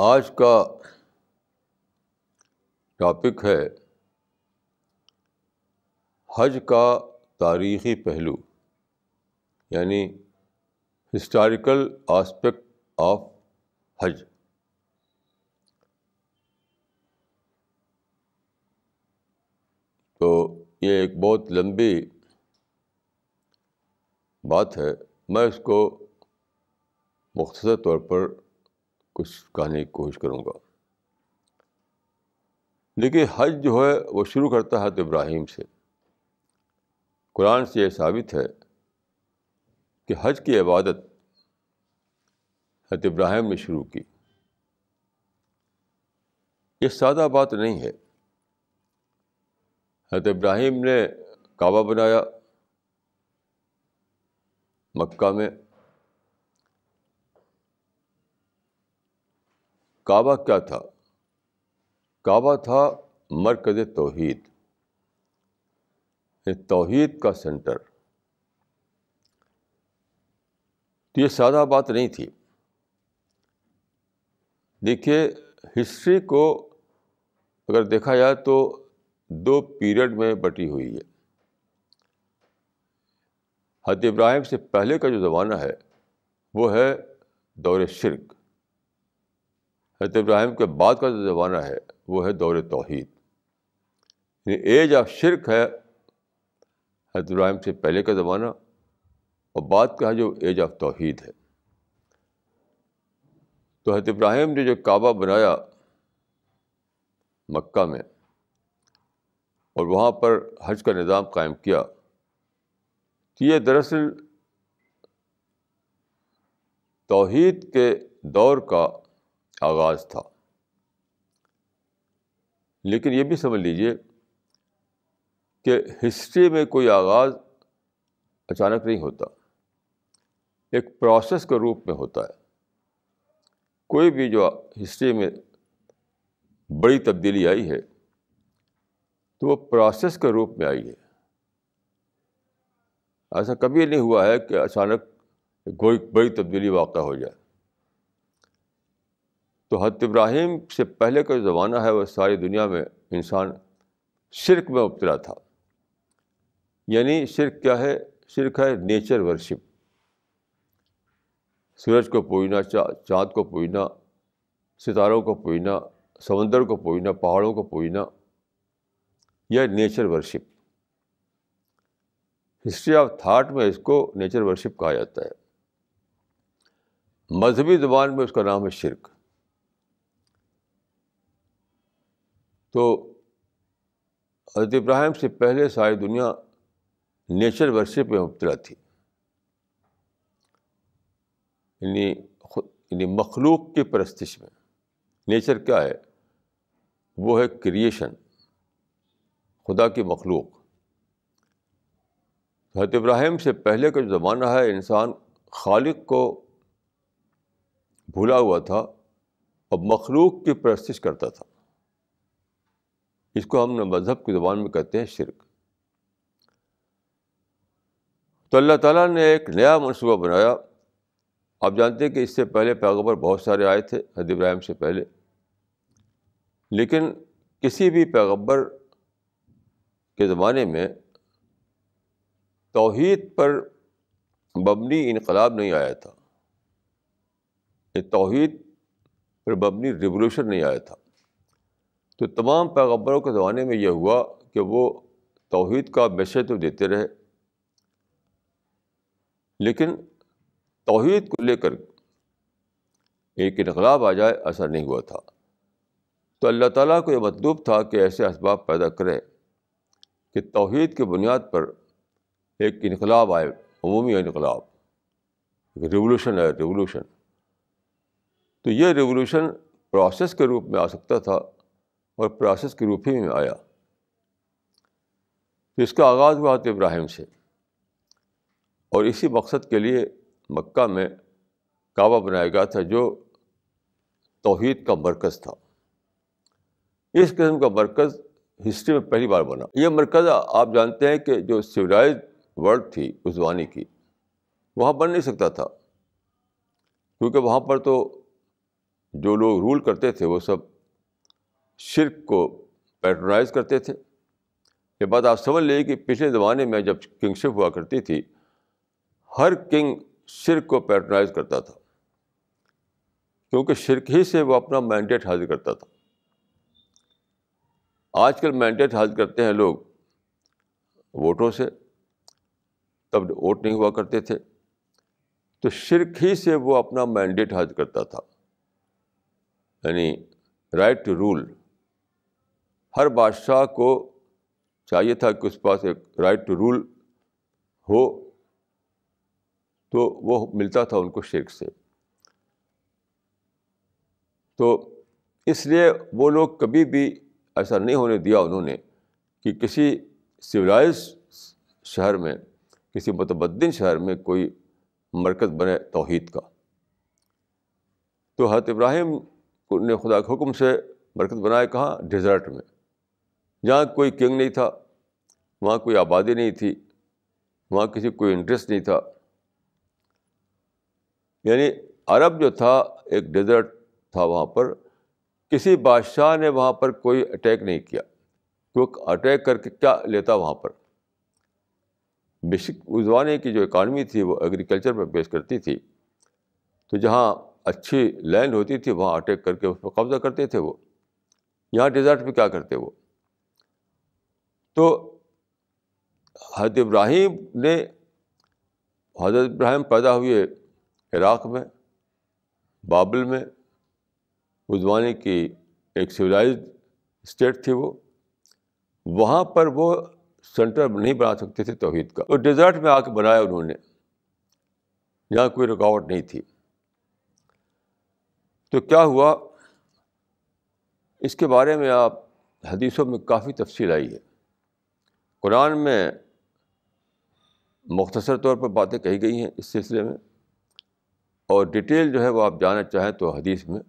आज का टॉपिक है हज का तारीख़ी पहलू यानी हिस्टोरिकल आस्पेक्ट ऑफ हज तो ये एक बहुत लंबी बात है मैं इसको मुख्तर तौर पर कुछ कहने की कोशिश करूँगा देखिए हज जो है वो शुरू करता है तो इब्राहिम से कुरान से यह साबित है कि हज की इबादत हत इब्राहिम ने शुरू की ये सादा बात नहीं है हत इब्राहिम ने काबा बनाया मक्का में काबा क्या था काबा था मरकज़ तोहीद तोहीद का सेंटर तो ये सादा बात नहीं थी देखिए हिस्ट्री को अगर देखा जाए तो दो पीरियड में बटी हुई है हद इब्राहिम से पहले का जो ज़माना है वो है दौरे शिरक हजरत इब्राहिम के बाद का जो ज़माना है वो है दौर तोहद एज ऑफ शिरक है हजरत इब्राहिम से पहले का ज़माना और बाद का जो एज ऑफ तोहद है तो हजरत इब्राहिम ने जो काबा बनाया मक्का में और वहाँ पर हज का निज़ाम कायम किया तो ये दरअसल तोहद के दौर का आगाज़ था लेकिन ये भी समझ लीजिए कि हिस्ट्री में कोई आगाज़ अचानक नहीं होता एक प्रोसेस के रूप में होता है कोई भी जो हिस्ट्री में बड़ी तब्दीली आई है तो वो प्रोसेस के रूप में आई है ऐसा कभी नहीं हुआ है कि अचानक कोई बड़ी तब्दीली वाक़ हो जाए तो हत इब्राहिम से पहले का ज़माना है वह सारी दुनिया में इंसान शिरक में उबतला था यानी शिरक क्या है शिरक है नेचर वर्शिप सूरज को पूजना चा, चाँद को पूजना सितारों को पूजना समंदर को पूजना पहाड़ों को पूजना यह nature worship history of thought में इसको नेचर वर्शिप कहा जाता है मजहबी ज़बान में उसका नाम है शिरक तो हज़रत इब्राहिम से पहले सारी दुनिया नेचर वर्षे पर मुबतला थी यानी यानी मखलूक की परस्तिश में नेचर क्या है वो है क्रिएशन खुदा की मखलूक हजरत इब्राहिम से पहले का जो ज़माना है इंसान खालिक को भूला हुआ था अब मखलूक की परस्तिश करता था इसको हम मज़हब की ज़बान में कहते हैं शिरक तो अल्लाह ताला ने एक नया मनसूबा बनाया आप जानते हैं कि इससे पहले पैगंबर बहुत सारे आए थे हद इब्राहिम से पहले लेकिन किसी भी पैगंबर के ज़माने में तोहद पर बबनी इनकलाब नहीं आया था ये तोहद पर बबनी रिवोल्यूशन नहीं आया था तो तमाम पैगम्बरों के ज़माने में यह हुआ कि वो तोहद का मैसेज तो देते रहे लेकिन तोहद को लेकर एक इनकलाब आ जाए ऐसा नहीं हुआ था तो अल्लाह ताला को यह मतलूब था कि ऐसे इसबाब पैदा करें कि तोहद के बुनियाद पर एक इनकलाब आए अमूमी इनकलाब रिवोल्यूशन है रिवोल्यूशन तो यह रिवोल्यूशन प्रोसेस के रूप में आ सकता था और प्राशस के रूप ही में आया तो इसका आगाज़ हुआ था इब्राहिम से और इसी मकसद के लिए मक्का में काबा बनाया गया था जो तोहद का मरकज़ था इस किस्म का मरकज़ हिस्ट्री में पहली बार बना ये मरकज़ आप जानते हैं कि जो सिविलाइज वर्ल्ड थी उस ज़माने की वहाँ बन नहीं सकता था क्योंकि वहाँ पर तो जो लोग रूल करते थे वो सब शिरक को पैटर्नाइज करते थे ये बात आप समझ लीजिए कि पिछले ज़माने में जब किंगशिप हुआ करती थी हर किंग शिरक को पैटर्नाइज करता था क्योंकि शिरक ही से वो अपना मैंडेट हासिल करता था आजकल मैंडेट हासिल करते हैं लोग वोटों से तब वोट नहीं हुआ करते थे तो शिरक ही से वो अपना मैंडेट हासिल करता था यानी राइट टू रूल हर बादशाह को चाहिए था कि उस पास एक राइट टू रूल हो तो वो मिलता था उनको शेख से तो इसलिए वो लोग कभी भी ऐसा नहीं होने दिया उन्होंने कि किसी सिविलाइज शहर में किसी मतबद्दिन शहर में कोई मरकज़ बने तोहद का तो हत इब्राहिम ने खुदा के हुक्म से मरकज़ बनाए कहाँ डिज़र्ट में जहाँ कोई किंग नहीं था वहाँ कोई आबादी नहीं थी वहाँ किसी कोई इंटरेस्ट नहीं था यानी अरब जो था एक डेजर्ट था वहाँ पर किसी बादशाह ने वहाँ पर कोई अटैक नहीं किया वो तो अटैक करके क्या लेता वहाँ पर बेसिक उस की जो इकानमी थी वो एग्रीकल्चर पर पेश करती थी तो जहाँ अच्छी लैंड होती थी वहाँ अटैक करके उस पर कब्जा करते थे वो यहाँ डिज़र्ट पर क्या करते वो तो हजरत इब्राहिम ने हजरत इब्राहिम पैदा हुए इराक़ में बाबल में उस की एक सिविलाइज स्टेट थी वो वहाँ पर वो सेंटर नहीं बना सकते थे तोहहीद का और तो डिज़र्ट में आके बनाया उन्होंने यहाँ कोई रुकावट नहीं थी तो क्या हुआ इसके बारे में आप हदीसों में काफ़ी तफसील आई है कुरान में मुख्तसर तौर पर बातें कही गई हैं इस सिलसिले में और डिटेल जो है वो आप जाना चाहें तो हदीस में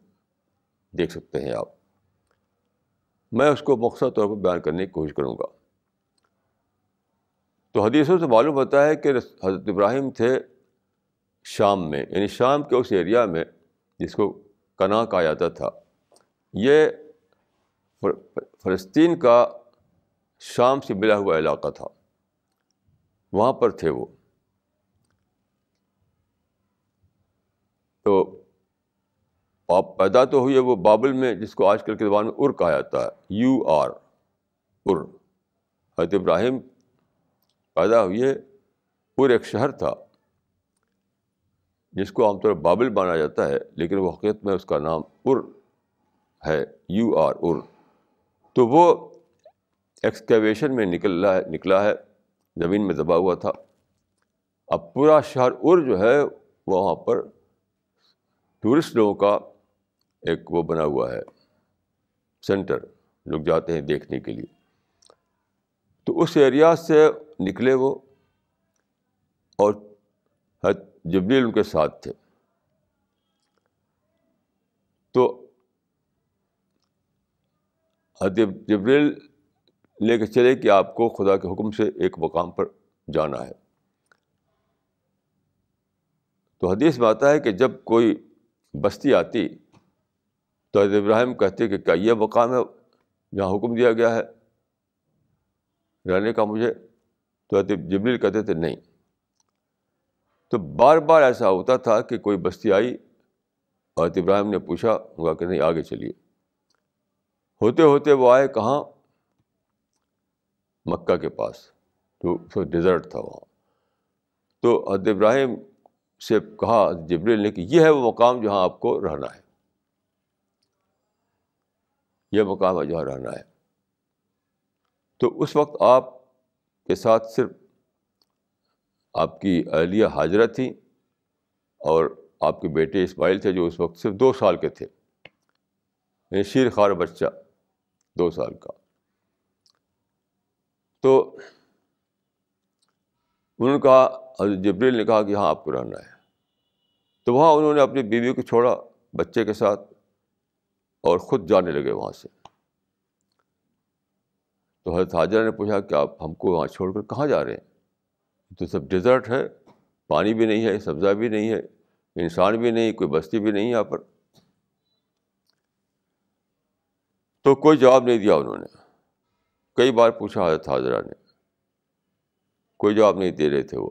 देख सकते हैं आप मैं उसको मुख्तर तौर पर बयान करने की कोशिश करूँगा तो हदीसों से मालूम होता है कि हज़रत इब्राहिम थे शाम में यानी शाम के उस एरिया में जिसको कना कहा जाता था ये फ़लस्तीन का शाम से मिला हुआ इलाका था वहाँ पर थे वो तो आप पैदा तो हुए वो बाबुल में जिसको आजकल के जबान में उर् कहा जाता है यू आर उर हजरत इब्राहिम पैदा हुए उर एक शहर था जिसको आमतौर पर बाबुल माना जाता है लेकिन वो हकीकत में उसका नाम उर् है यू आर उर् तो वो एक्सकेवेशन में निकल रहा है निकला है ज़मीन में दबा हुआ था अब पूरा शहर उर जो है वहाँ पर टूरिस्ट लोगों का एक वो बना हुआ है सेंटर लोग जाते हैं देखने के लिए तो उस एरिया से निकले वो और जबरील उनके साथ थे तो जबरील ले कर चले कि आपको खुदा के हुक्म से एक मकाम पर जाना है तो हदीस में आता है कि जब कोई बस्ती आती तो हजरत इब्राहिम कहते कि क्या यह मकाम है जहाँ हुक्म दिया गया है रहने का मुझे तो हजरत जबरील कहते थे नहीं तो बार बार ऐसा होता था कि कोई बस्ती आई और इब्राहिम ने पूछा हुआ कि नहीं आगे चलिए होते होते वो आए कहाँ मक्का के पास तो उसमें डिज़र्ट था वहाँ तो अद इब्राहिम से कहा जबरील ने कि यह है वो मकाम जहाँ आपको रहना है यह मकाम है जहाँ रहना है तो उस वक्त आप के साथ सिर्फ आपकी अहलिया हाजरा थी और आपके बेटे इस्माइल थे जो उस वक्त सिर्फ दो साल के थे यानी शीर खार बच्चा दो साल का तो उन्होंने कहा हजरत जबरील ने कहा कि हाँ आपको रहना है तो वहाँ उन्होंने अपनी बीवी को छोड़ा बच्चे के साथ और ख़ुद जाने लगे वहाँ से तो हजरत हाजरा ने पूछा कि आप हमको वहाँ छोड़ कर कहाँ जा रहे हैं तो सब डेजर्ट है पानी भी नहीं है सब्ज़ा भी नहीं है इंसान भी नहीं कोई बस्ती भी नहीं यहाँ पर तो कोई जवाब नहीं दिया उन्होंने कई बार पूछा हजरत हाजरा ने कोई जवाब नहीं दे रहे थे वो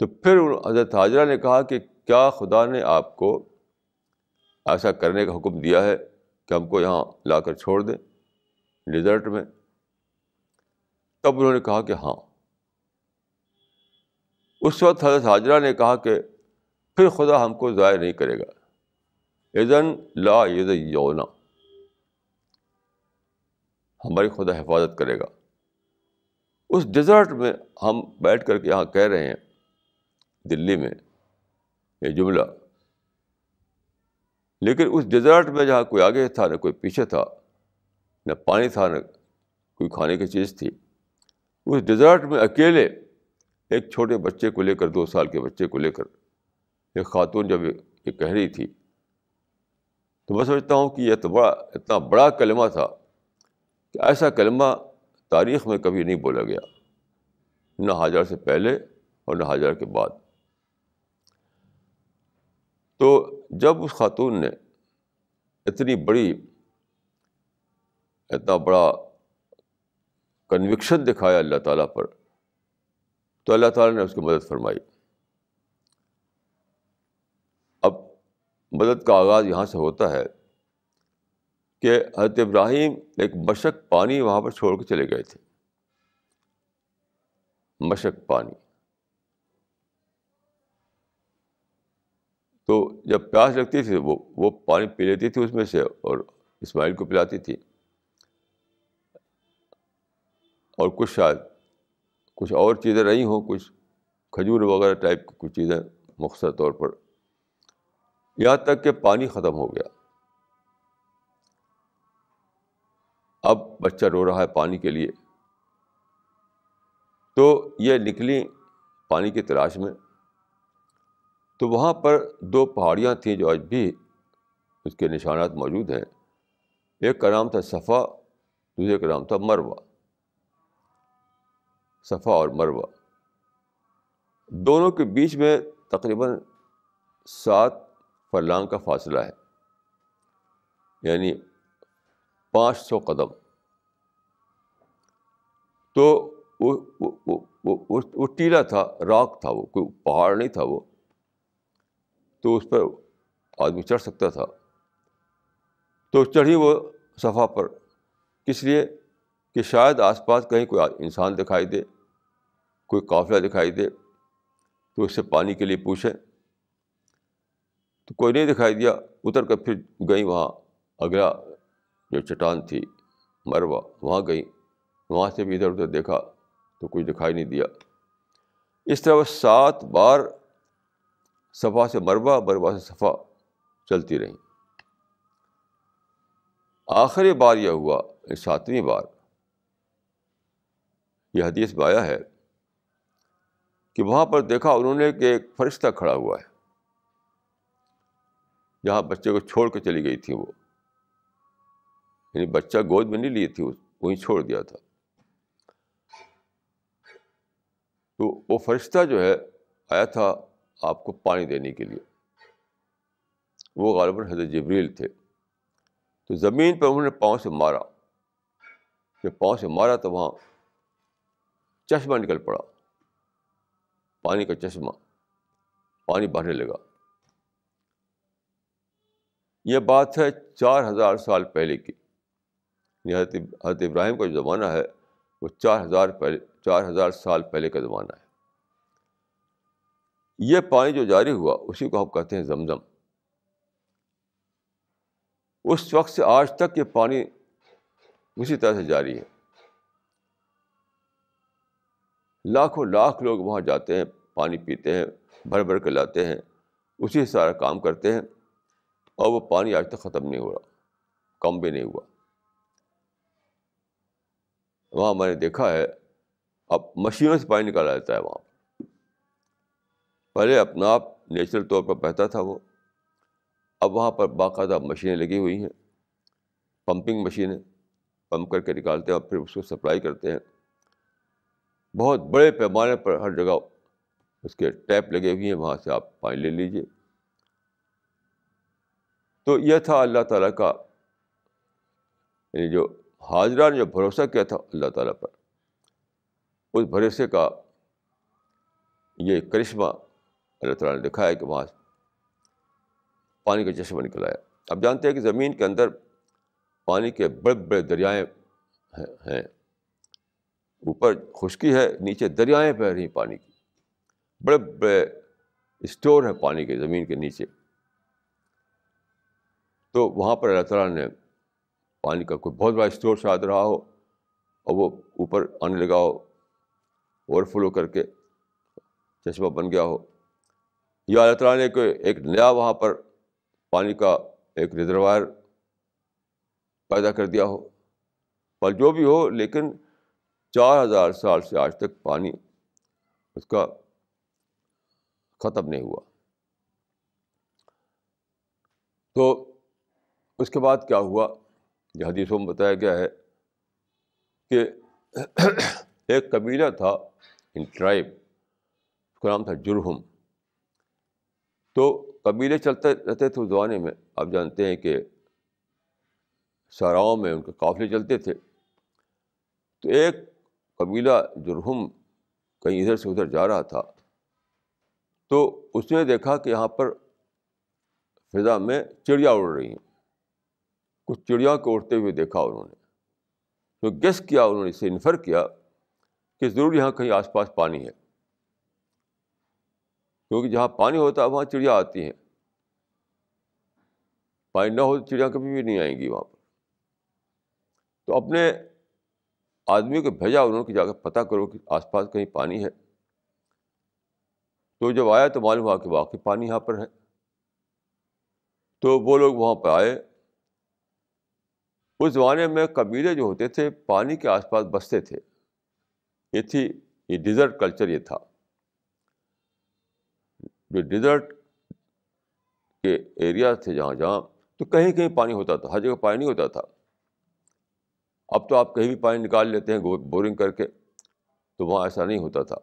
तो फिर हजरत हाजरा ने कहा कि क्या खुदा ने आपको ऐसा करने का हुक्म दिया है कि हमको यहाँ ला कर छोड़ दें डिज़र्ट में तब उन्होंने कहा कि हाँ उस वक्त हजरत हाजरा ने कहा कि फिर खुदा हमको ज़ाय नहीं करेगा एजन ला यौना हमारी खुदा हिफाजत करेगा उस डिज़र्ट में हम बैठ कर के यहाँ कह रहे हैं दिल्ली में ये जुमला लेकिन उस डिज़र्ट में जहाँ कोई आगे था ना कोई पीछे था न पानी था न कोई खाने की चीज़ थी उस डिज़र्ट में अकेले एक छोटे बच्चे को लेकर दो साल के बच्चे को लेकर एक खातून जब ये कह रही थी तो मैं समझता हूँ कि यह तो बड़ा इतना बड़ा कलमा था कि ऐसा कलमा तारीख़ में कभी नहीं बोला गया न हज़ार से पहले और न हज़ार के बाद तो जब उस खातून ने इतनी बड़ी इतना बड़ा कन्विक्शन दिखाया अल्लाह ताला पर तो अल्लाह ताला ने उसकी मदद फरमाई अब मदद का आगाज़ यहाँ से होता है कि हज़रत इब्राहिम एक मशक पानी वहाँ पर छोड़ कर चले गए थे मशक पानी तो जब प्यास लगती थी वो वो पानी पी लेती थी उसमें से और इस्माइल को पिलाती थी और कुछ शायद कुछ और चीज़ें रही हों कुछ खजूर वगैरह टाइप की कुछ चीज़ें मुख्तर तौर पर यहाँ तक कि पानी ख़त्म हो गया अब बच्चा रो रहा है पानी के लिए तो ये निकली पानी की तलाश में तो वहाँ पर दो पहाड़ियाँ थीं जो आज भी उसके निशानात मौजूद हैं एक का नाम था सफ़ा दूसरे का नाम था मरवा सफ़ा और मरवा दोनों के बीच में तकरीबन सात फरलांग का फासला है यानी पाँच सौ कदम तो वो वो वो वो वो, टीला था राख था वो कोई पहाड़ नहीं था वो तो उस पर आदमी चढ़ सकता था तो चढ़ी वो सफ़ा पर किस लिए कि शायद आसपास कहीं कोई इंसान दिखाई दे कोई काफिला दिखाई दे तो उससे पानी के लिए पूछे तो कोई नहीं दिखाई दिया उतर कर फिर गई वहाँ अगला जो चट्टान थी मरवा वहाँ गई वहाँ से भी इधर उधर देखा तो कुछ दिखाई नहीं दिया इस तरह वह सात बार सफ़ा से मरवा मरवा से सफ़ा चलती रही आखिरी बार यह हुआ सातवीं बार यह हदीस में आया है कि वहां पर देखा उन्होंने कि एक फरिश्ता खड़ा हुआ है जहां बच्चे को छोड़ कर चली गई थी वो यानी बच्चा गोद में नहीं लिए थे वहीं छोड़ दिया था तो वो फरिश्ता जो है आया था आपको पानी देने के लिए वो गालबन हजरत जबरील थे तो ज़मीन पर उन्होंने पाँव से मारा जब पाँव से मारा तो वहाँ चश्मा निकल पड़ा पानी का चश्मा पानी बहने लगा यह बात है चार हज़ार साल पहले की हजरत इब्राहिम का जो ज़माना है वो चार हज़ार पहले चार हज़ार साल पहले का ज़माना है ये पानी जो जारी हुआ उसी को हम कहते हैं जमजम उस वक्त से आज तक ये पानी उसी तरह से जारी है लाखों लाख लोग वहाँ जाते हैं पानी पीते हैं भर भर के लाते हैं उसी सारा काम करते हैं और वो पानी आज तक ख़त्म नहीं हुआ कम भी नहीं हुआ वहाँ मैंने देखा है अब मशीनों से पानी निकाला जाता है वहाँ पर पहले अपना आप नेचुरल तौर पर बहता था वो अब वहाँ पर बाकायदा मशीनें लगी हुई हैं पंपिंग मशीनें पंप करके निकालते हैं और फिर उसको सप्लाई करते हैं बहुत बड़े पैमाने पर हर जगह उसके टैप लगे हुए हैं वहाँ से आप पानी ले लीजिए तो यह था अल्लाह ताला का यानी जो हाजरा ने जो भरोसा किया था अल्लाह ताला पर उस भरोसे का ये करिश्मा अल्लाह ताला ने लिखा है कि वहाँ पानी का चश्मा निकल आया अब जानते हैं कि ज़मीन के अंदर पानी के बड़े बड़े दरियाएँ हैं ऊपर खुश्की है नीचे दरियाएँ बह रही पानी की बड़े बड़े स्टोर हैं पानी के ज़मीन के नीचे तो वहाँ पर अल्लाह ताला ने पानी का कोई बहुत बड़ा स्टोर शायद रहा हो और वो ऊपर आने लगा हो ओवरफ्लो करके चश्मा बन गया हो या अल्लाह तला ने कोई एक नया वहाँ पर पानी का एक रिजर्वायर पैदा कर दिया हो पर जो भी हो लेकिन चार हज़ार साल से आज तक पानी उसका ख़त्म नहीं हुआ तो उसके बाद क्या हुआ जो हदीसों में बताया गया है कि एक कबीला था इन ट्राइब उसका नाम था जुरहम तो कबीले चलते रहते थे उस ज़माने में आप जानते हैं कि सराओं में उनके काफ़िले चलते थे तो एक कबीला जुरहम कहीं इधर से उधर जा रहा था तो उसने देखा कि यहाँ पर फिजा में चिड़िया उड़ रही हैं कुछ चिड़िया को उड़ते हुए देखा उन्होंने तो गेस्ट किया उन्होंने इसे इन्फर किया कि ज़रूर यहाँ कहीं आसपास पानी है क्योंकि जहाँ पानी होता है वहाँ चिड़िया आती हैं पानी ना हो तो चिड़िया कभी भी नहीं आएंगी वहाँ पर तो अपने आदमी को भेजा उन्होंने कि जाकर पता करो कि आसपास कहीं पानी है तो जब आया तो मालूम हुआ कि वाकई पानी यहाँ पर है तो वो लोग वहाँ पर आए उस ज़माने में कबीले जो होते थे पानी के आसपास बसते थे ये थी ये डिज़र्ट कल्चर ये था जो डिज़र्ट के एरिया थे जहाँ जहाँ तो कहीं कहीं पानी होता था हर जगह पानी नहीं होता था अब तो आप कहीं भी पानी निकाल लेते हैं बोरिंग करके तो वहाँ ऐसा नहीं होता था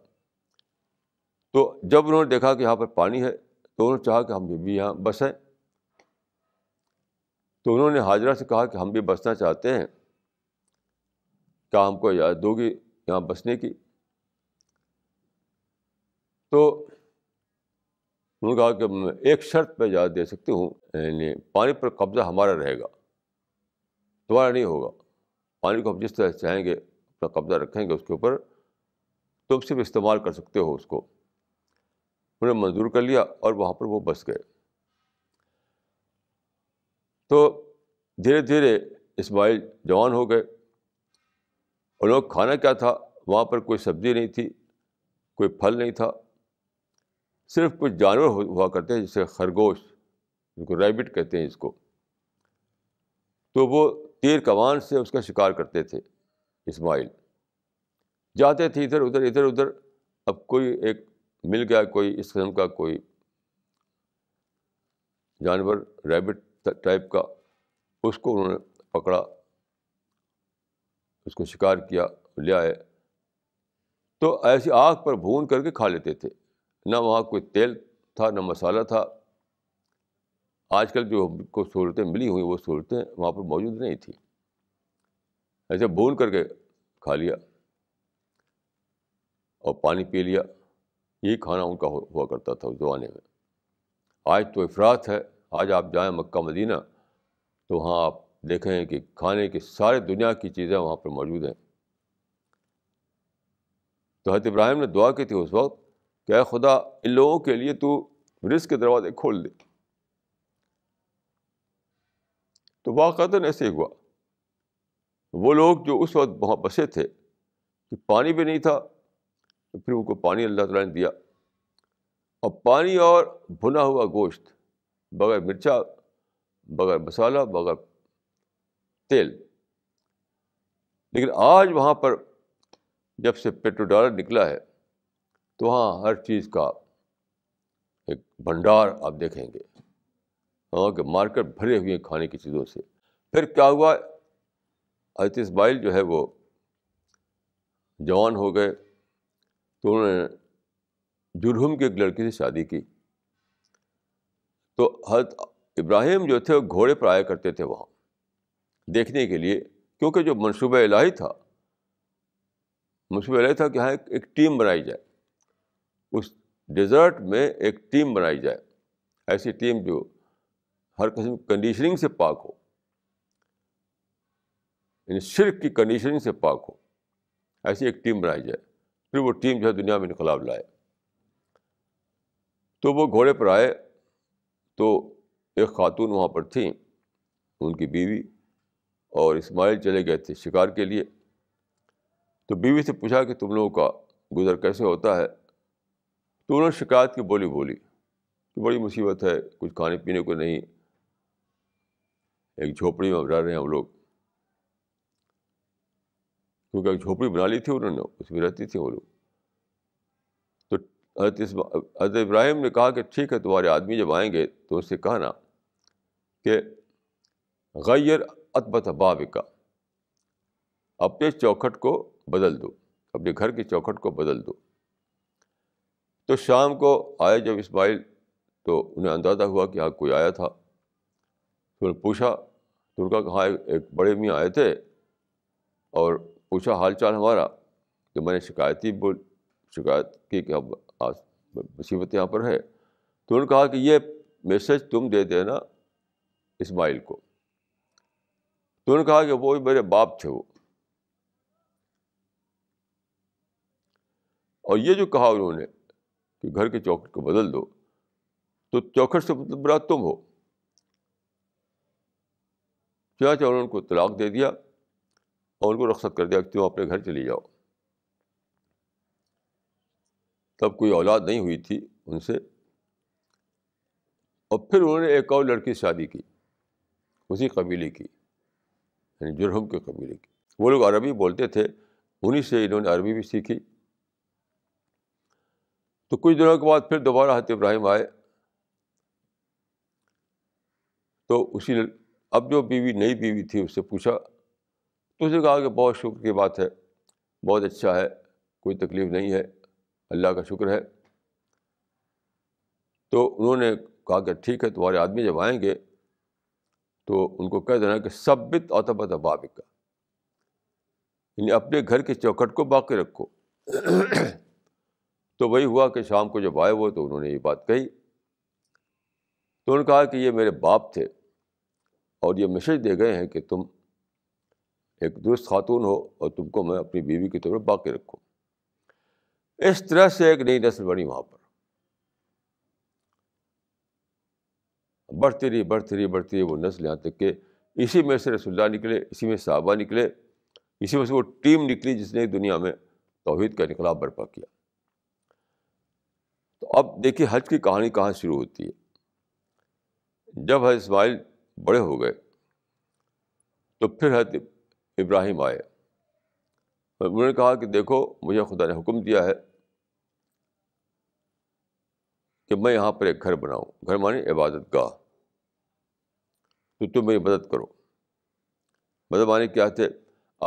तो जब उन्होंने देखा कि यहाँ पर पानी है तो उन्होंने चाहा कि हम भी यहाँ बसें तो उन्होंने हाजरा से कहा कि हम भी बसना चाहते हैं क्या हमको इजाज़त दोगी यहाँ बसने की तो उन्होंने कहा कि मैं एक शर्त पर इजाज़त दे सकती हूँ यानी पानी पर कब्ज़ा हमारा रहेगा तुम्हारा नहीं होगा पानी को हम जिस तरह चाहेंगे अपना कब्ज़ा रखेंगे उसके ऊपर तुम तो सिर्फ इस्तेमाल कर सकते हो उसको उन्हें मंजूर कर लिया और वहाँ पर वो बस गए तो धीरे धीरे इस्माइल जवान हो गए और लोग खाना क्या था वहाँ पर कोई सब्ज़ी नहीं थी कोई फल नहीं था सिर्फ कुछ जानवर हुआ करते हैं जैसे खरगोश जिनको रैबिट कहते हैं इसको तो वो तीर कमान से उसका शिकार करते थे इस्माइल जाते थे इधर उधर इधर उधर अब कोई एक मिल गया कोई इस किस्म का कोई जानवर रैबिट टाइप का उसको उन्होंने पकड़ा उसको शिकार किया ले आए तो ऐसी आग पर भून करके खा लेते थे ना वहाँ कोई तेल था ना मसाला था आजकल जो हमको सहूलतें मिली हुई वो सहूलतें वहाँ पर मौजूद नहीं थी ऐसे भून करके खा लिया और पानी पी लिया ये खाना उनका हुआ करता था उस ज़माने में आज तो अफरात है आज आप जाएँ मक्का मदीना तो वहाँ आप देखें कि खाने की सारे दुनिया की चीज़ें वहाँ पर मौजूद हैं तो हजरत इब्राहिम ने दुआ की थी उस वक्त कि खुदा इन लोगों के लिए तो रिस्क के दरवाजे खोल दे तो वाकता ऐसे ही हुआ वो लोग जो उस वक्त वहाँ बसे थे कि पानी भी नहीं था तो फिर उनको पानी अल्लाह ताला ने दिया और पानी और भुना हुआ गोश्त बगैर मिर्चा बगैर मसाला बगैर तेल लेकिन आज वहाँ पर जब से पेट्रो डॉलर निकला है तो वहाँ हर चीज़ का एक भंडार आप देखेंगे वहाँ के मार्केट भरे हुए खाने की चीज़ों से फिर क्या हुआ हजरत इसमाइल जो है वो जवान हो गए तो उन्होंने जुरहुम की एक लड़की से शादी की तो हज़ इब्राहिम जो थे घोड़े पर आया करते थे वहाँ देखने के लिए क्योंकि जो मनसूबा इलाही था मनसूबा इलाही था कि हाँ एक, एक टीम बनाई जाए उस डेजर्ट में एक टीम बनाई जाए ऐसी टीम जो हर किस्म कंडीशनिंग से पाक हो इन शिरक की कंडीशनिंग से पाक हो ऐसी एक टीम बनाई जाए फिर वो टीम जो है दुनिया में इनकलाब लाए तो वो घोड़े पर आए तो एक खातून वहाँ पर थी उनकी बीवी और इस्माइल चले गए थे शिकार के लिए तो बीवी से पूछा कि तुम लोगों का गुज़र कैसे होता है तो उन्होंने शिकायत की बोली बोली कि बड़ी मुसीबत है कुछ खाने पीने को नहीं एक झोपड़ी में रह रहे हैं हम लोग क्योंकि एक झोपड़ी बना ली थी उन्होंने उसमें रहती थी वो लोग हजरत इब्राहिम ने कहा कि ठीक है तुम्हारे आदमी जब आएंगे तो उससे कहना कि गैर अतबत बाब का अपने चौखट को बदल दो अपने घर की चौखट को बदल दो तो शाम को आए जब इस्माइल तो उन्हें अंदाज़ा हुआ कि हाँ कोई आया था तो उन्होंने पूछा तो उनका कहा हाँ, एक बड़े मियाँ आए थे और पूछा हालचाल हमारा तो मैंने शिकायती बोल शिकायत की कि अब आज मुसीबत यहाँ पर है तो उन्होंने कहा कि ये मैसेज तुम दे देना इस्माइल को तो उन्होंने कहा कि वो मेरे बाप थे वो और ये जो कहा उन्होंने कि घर के चौकट को बदल दो तो चौखट से मतलब बुरा तुम हो चाचा उन्होंने उनको तलाक दे दिया और उनको रख्सत कर दिया कि तुम अपने घर चले जाओ तब कोई औलाद नहीं हुई थी उनसे और फिर उन्होंने एक और लड़की शादी की उसी कबीले की यानी जुरहम के कबीले की वो लोग अरबी बोलते थे उन्हीं से इन्होंने अरबी भी सीखी तो कुछ दिनों के बाद फिर दोबारा हत इब्राहिम आए तो उसी अब जो बीवी नई बीवी थी उससे पूछा तो उसने कहा कि बहुत शुक्र की बात है बहुत अच्छा है कोई तकलीफ़ नहीं है अल्लाह का शुक्र है तो उन्होंने कहा कि ठीक है तुम्हारे आदमी जब आएंगे तो उनको कह देना कि सब्बित अतबत अबाबिक का अपने घर की चौखट को बाकी रखो तो वही हुआ कि शाम को जब आए वो तो उन्होंने ये बात कही तो उन्होंने कहा कि ये मेरे बाप थे और ये मैसेज दे गए हैं कि तुम एक दुरुस्त खातून हो और तुमको मैं अपनी बीवी की तरफ बाकी रखूँ इस तरह से एक नई नस्ल बनी वहाँ पर बढ़ती रही बढ़ती रही बढ़ती रही वो नस्ल यहाँ तक के इसी में से रसुल्ला निकले इसी में साहबा निकले इसी में से वो टीम निकली जिसने दुनिया में तोहहीद का इनकलाब बर्पा किया तो अब देखिए हज की कहानी कहाँ शुरू होती है जब हज इसमाइल बड़े हो गए तो फिर हज इब्राहिम आए और उन्होंने कहा कि देखो मुझे खुदा ने हुक्म दिया है कि मैं यहाँ पर एक घर बनाऊँ घर माने इबादत गाह तो तुम मेरी मदद करो मदद माने क्या थे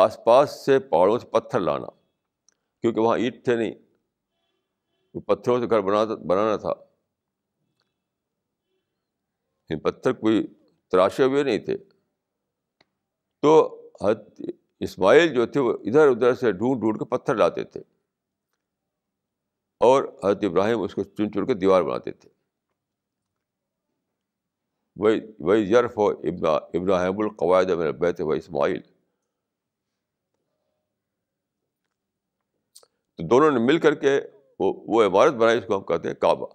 आसपास से पहाड़ों से पत्थर लाना क्योंकि वहाँ ईट थे नहीं तो पत्थरों से घर बना बनाना था इन पत्थर कोई तराशे हुए नहीं थे तो इस्माइल जो थे वो इधर उधर से ढूंढ ढूंढ के पत्थर लाते थे और हजरत इब्राहिम उसको चुन चुन के दीवार बनाते थे वही वही यरफ इब्रा इब्राहिमकवायद बैत व इस्माइल तो दोनों ने मिल करके वो वो इमारत बनाई इसको हम कहते हैं काबा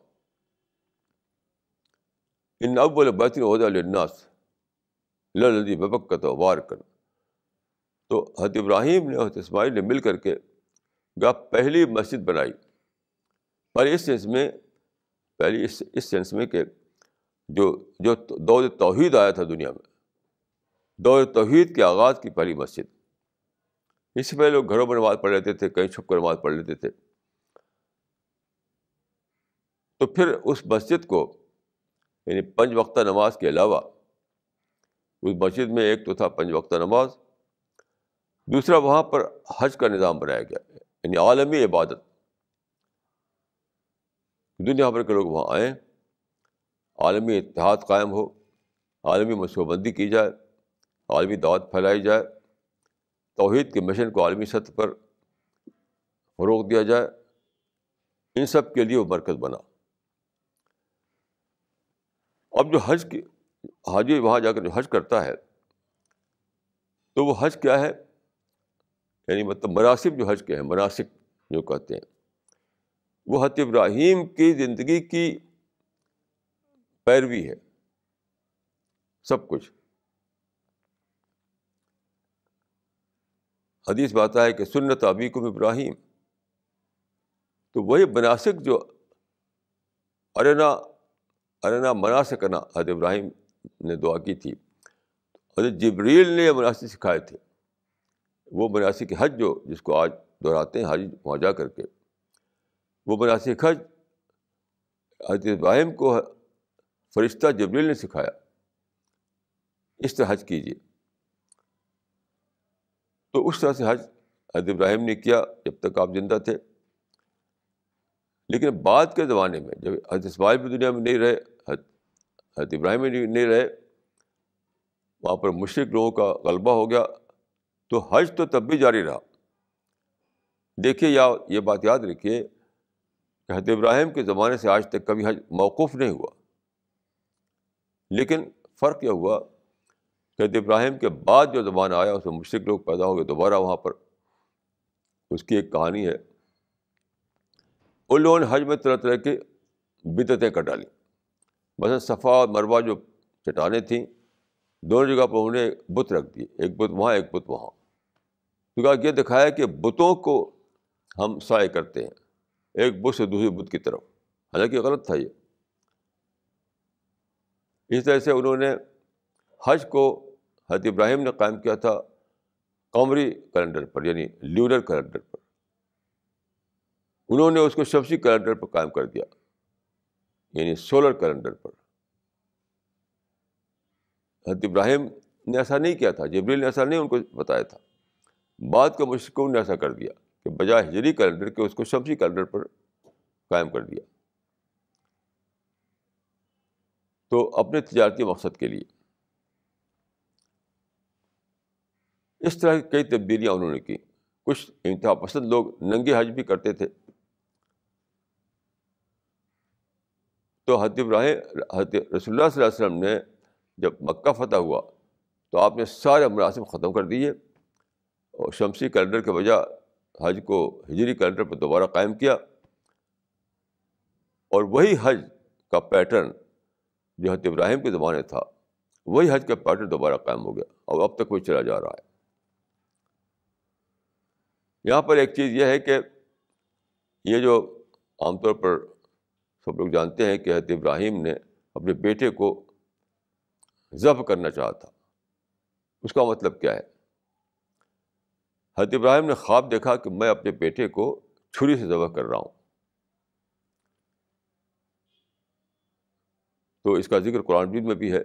इन अव्वल बैतिन अहदा बबक लदी तो वार कर तो हजरत इब्राहिम ने हजरत इसमाइल ने मिल करके गया पहली मस्जिद बनाई पर इस सेंस में पहली इस इस सेंस में कि जो जो दौर तोहद आया था दुनिया में दौर तोहद के आगाज़ की पहली मस्जिद इससे पहले लोग घरों में नमाज पढ़ लेते थे कहीं छुप कर नमाज पढ़ लेते थे तो फिर उस मस्जिद को यानी पंच वक्ता नमाज के अलावा उस मस्जिद में एक तो था पंच वक्ता नमाज दूसरा वहाँ पर हज का निज़ाम बनाया गया है यानी आलमी इबादत दुनिया भर के लोग वहाँ आएँ आलमी इतिहाद कायम हो आलमी मनसूबाबंदी की जाए आलमी दावत फैलाई जाए तोहद के मिशन को आलमी सतह पर फ़रोग दिया जाए इन सब के लिए वो मरकज़ बना अब जो हज की हाजी वहाँ जाकर जो हज करता है तो वो हज क्या है यानी मतलब मनासिब जो हज के हैं मनासिक जो कहते हैं वो हत इब्राहिम की ज़िंदगी की पैरवी है सब कुछ हदीस बात है कि सुन्नत अबीकुम इब्राहिम तो वही मनासिक जो अरना अरना मनासिकना हद इब्राहिम ने दुआ की थी हजरत जबरील ने यह मनासिक सिखाए थे वो मनासी के हज जो जिसको आज दोहराते हैं हज वहाँ जा करके वो मनासी हज हजरत इब्राहिम को फरिश्ता जबरील ने सिखाया इस तरह हज कीजिए तो उस तरह से हज हजरत इब्राहिम ने किया जब तक आप जिंदा थे लेकिन बाद के ज़माने में जब हजरत इसमाइल भी दुनिया में नहीं रहे हजरत इब्राहिम नहीं रहे वहाँ पर मुशरक लोगों का गलबा हो गया तो हज तो तब भी जारी रहा देखिए या ये बात याद रखिए कि हजरत इब्राहिम के ज़माने से आज तक कभी हज मौकूफ़ नहीं हुआ लेकिन फ़र्क यह हुआ कि हजरत इब्राहिम के बाद जो ज़माना आया उसमें मुश्रक लोग पैदा हो गए दोबारा वहाँ पर उसकी एक कहानी है उन लोगों ने हज में तरह तरह की बिदतें कटा ली बस सफ़ा और मरवा जो चटाने थी दोनों जगह पर उन्होंने बुत रख दिए एक बुत वहाँ एक बुत वहाँ क्योंकि ये दिखाया कि बुतों को हम साय करते हैं एक बुत से दूसरे बुत की तरफ हालांकि गलत था ये इस तरह से उन्होंने हज को हजरत इब्राहिम ने कायम किया था कमरी कैलेंडर पर यानी ल्यूनर कैलेंडर पर उन्होंने उसको शमसी कैलेंडर पर कायम कर दिया यानी सोलर कैलेंडर पर हजरत इब्राहिम ने ऐसा नहीं किया था जबरील ने ऐसा नहीं उनको बताया था बाद का मुश्किल ने ऐसा कर दिया कि बजाय हिजरी कैलेंडर के उसको शमसी कैलेंडर पर कायम कर दिया तो अपने तजारती मकसद के लिए इस तरह की कई तब्दीलियाँ उन्होंने की कुछ इंतहा पसंद लोग नंगे हज भी करते थे तो हजरत इब्राहिम हजरत रसोल्ला वसम ने जब मक्का फतह हुआ तो आपने सारे मरासम ख़त्म कर दिए और शमसी कैलेंडर के वजह हज को हिजरी कैलेंडर पर दोबारा कायम किया और वही हज का पैटर्न जो हत इब्राहिम के ज़माने था वही हज का पैटर्न दोबारा कायम हो गया और अब तक वही चला जा रहा है यहाँ पर एक चीज़ यह है कि ये जो आमतौर पर सब लोग जानते हैं कि हत इब्राहिम ने अपने बेटे को जब करना चाहा था उसका मतलब क्या है हजरत इब्राहिम ने ख्वाब देखा कि मैं अपने बेटे को छुरी से ज़बह कर रहा हूँ तो इसका जिक्र कुरान मजीद में भी है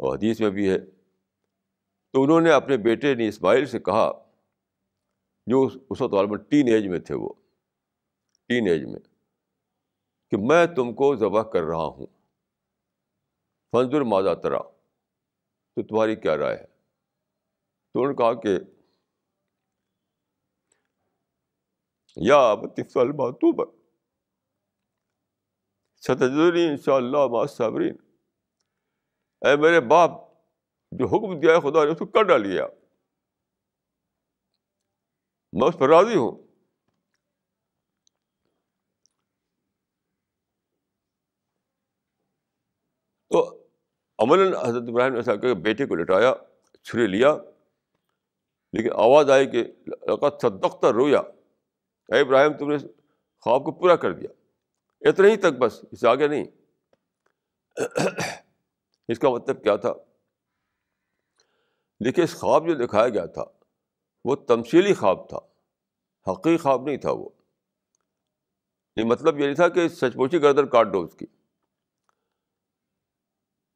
और हदीस में भी है तो उन्होंने अपने बेटे ने इस्माइल से कहा जो उस वक्त आलमन टीन एज में थे वो टीन एज में कि मैं तुमको ज़बह कर रहा हूँ फंजुर मादा तरा तो तुम्हारी क्या राय है तो उन्होंने कहा कि या बतिफल मातूबा सतजरी इन अरे मेरे बाप जो हुक्म दिया है खुदा ने उसको कर डालिए मैं उस पर राजी हूँ तो अमलन हजरत इब्राहिम ने ऐसा करके बेटे को लिटाया छुरी लिया लेकिन आवाज़ आई कि सदख्त रोया अरे इब्राहिम तुमने ख्वाब को पूरा कर दिया इतना ही तक बस इससे आगे नहीं इसका मतलब क्या था देखिए इस ख्वाब जो दिखाया गया था वो तमशीली ख्वाब था हकी ख्वाब नहीं था वो ये मतलब ये नहीं था कि सचमुची गर्दन काट दो उसकी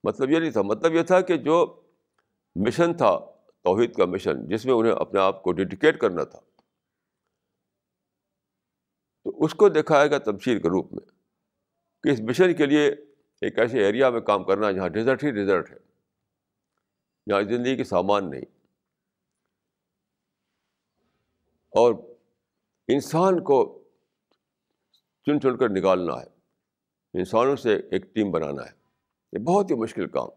मतलब ये नहीं था मतलब ये था कि जो मिशन था तोहिद का मिशन जिसमें उन्हें अपने आप को डेडिकेट करना था तो उसको दिखाएगा तबशीर के रूप में कि इस मिशन के लिए एक ऐसे एरिया में काम करना जहाँ डिज़र्ट ही डिज़र्ट है जहाँ ज़िंदगी के सामान नहीं और इंसान को चुन चुन कर निकालना है इंसानों से एक टीम बनाना है ये बहुत ही मुश्किल काम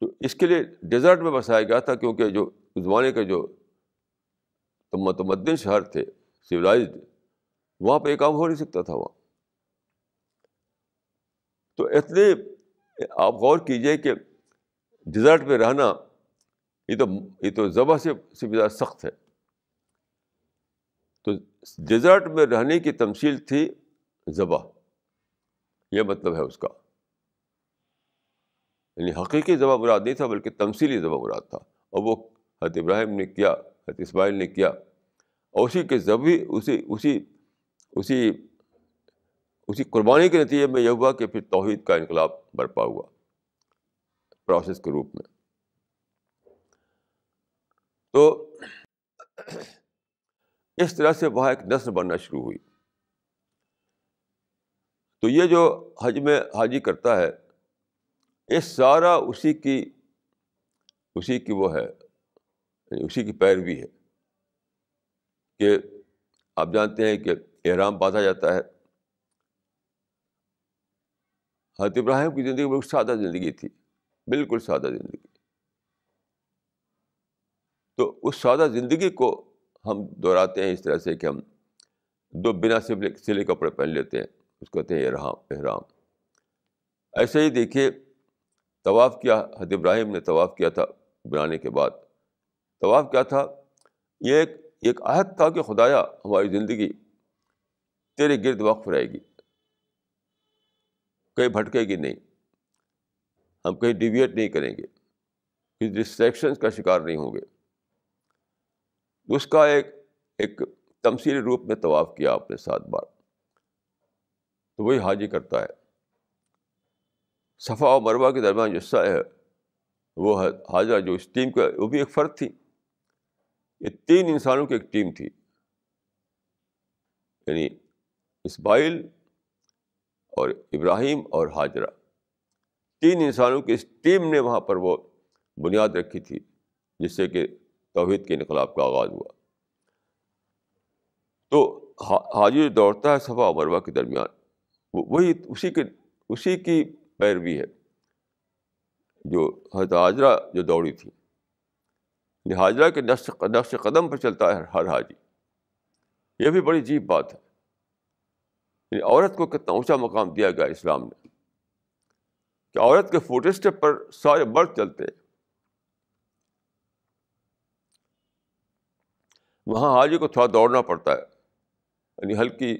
तो इसके लिए डिज़र्ट में बसाया गया था क्योंकि जो ज़माने के जो तो मतमद्दीन शहर थे सिविलाइज वहाँ पर ये काम हो नहीं सकता था वहाँ तो इतने आप गौर कीजिए कि डिज़र्ट में रहना ये तो ये तो ज़बा से से ज़्यादा सख्त है तो डिज़र्ट में रहने की तमसील थी ज़बा यह मतलब है उसका यानी हकीकी ज़बा मुराद नहीं था बल्कि तमसीली ज़बा मुराद था और वो हत इब्राहिम ने किया हजरत इसमाइल ने किया और उसी के जबी उसी उसी उसी उसी कुर्बानी के नतीजे में यह हुआ कि फिर तोहद का इनकलाब बरपा हुआ प्रोसेस के रूप में तो इस तरह से वहाँ एक नस्ल बनना शुरू हुई तो ये जो हज में हाजी करता है ये सारा उसी की उसी की वो है यानी उसी की पैरवी है कि आप जानते हैं कि एहराम बांधा जाता है हजरत इब्राहिम की ज़िंदगी बहुत सादा ज़िंदगी थी बिल्कुल सादा ज़िंदगी तो उस सादा ज़िंदगी को हम दोहराते हैं इस तरह से कि हम दो बिना सिले सिले कपड़े पहन लेते हैं उसको कहते हैं एहराम एहराम ऐसे ही देखिए तवाफ़ किया हजरत इब्राहिम ने तवाफ़ किया था बनाने के बाद तवाफ़ क्या था ये एक एक आहत था कि खुदाया हमारी ज़िंदगी तेरे गिरद वक्फ रहेगी कहीं भटकेगी नहीं हम कहीं डिविएट नहीं करेंगे किसी डिस्ट्रैक्शंस का शिकार नहीं होंगे उसका एक एक तमसीली रूप में तवाफ़ किया आपने सात बार तो वही हाजी करता है सफ़ा और मरवा के दरमियान जस्सा है वो है हाजरा जो इस टीम का वो भी एक फ़र्द थी ये तीन इंसानों की एक टीम थी यानी इसमाइल और इब्राहिम और हाजरा तीन इंसानों की इस टीम ने वहाँ पर वो बुनियाद रखी थी जिससे कि तोहद के इनकलाब का आगाज़ हुआ तो हा, हाजी दौड़ता है सफ़ा मरवा के दरमियान वही उसी के उसी की पैरवी है जो हजरत हाजरा जो दौड़ी थी लिहाजा के नक्श नक्श कदम पर चलता है हर हाजी यह भी बड़ी अजीब बात है औरत को कितना ऊँचा मकाम दिया गया इस्लाम ने कि औरत के फोटो स्टेप पर सारे बर्थ चलते हैं वहाँ हाजी को थोड़ा दौड़ना पड़ता है यानी हल्की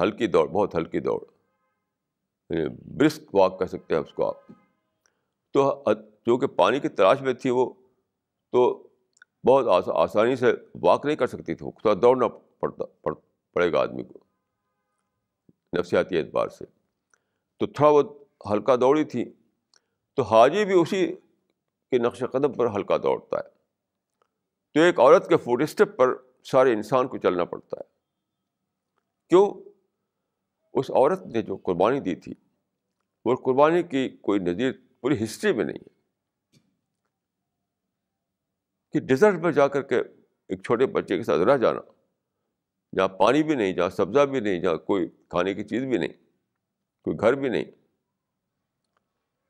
हल्की दौड़ बहुत हल्की दौड़ ब्रिस्क वॉक कह सकते हैं उसको आप तो जो कि पानी की तलाश में थी वो तो बहुत आस, आसानी से वाक नहीं कर सकती थी थोड़ा दौड़ना पड़ता पड़ेगा आदमी को नफसियाती एतबार से तो थोड़ा बहुत हल्का दौड़ी थी तो हाजी भी उसी के नक्श कदम पर हल्का दौड़ता है तो एक औरत के फुट स्टेप पर सारे इंसान को चलना पड़ता है क्यों उस औरत ने जो कुर्बानी दी थी वो कुर्बानी की कोई नज़ीर पूरी हिस्ट्री में नहीं है कि डिज़र्ट में जा कर के एक छोटे बच्चे के साथ रह जाना जहाँ पानी भी नहीं जहाँ सब्ज़ा भी नहीं जहाँ कोई खाने की चीज़ भी नहीं कोई घर भी नहीं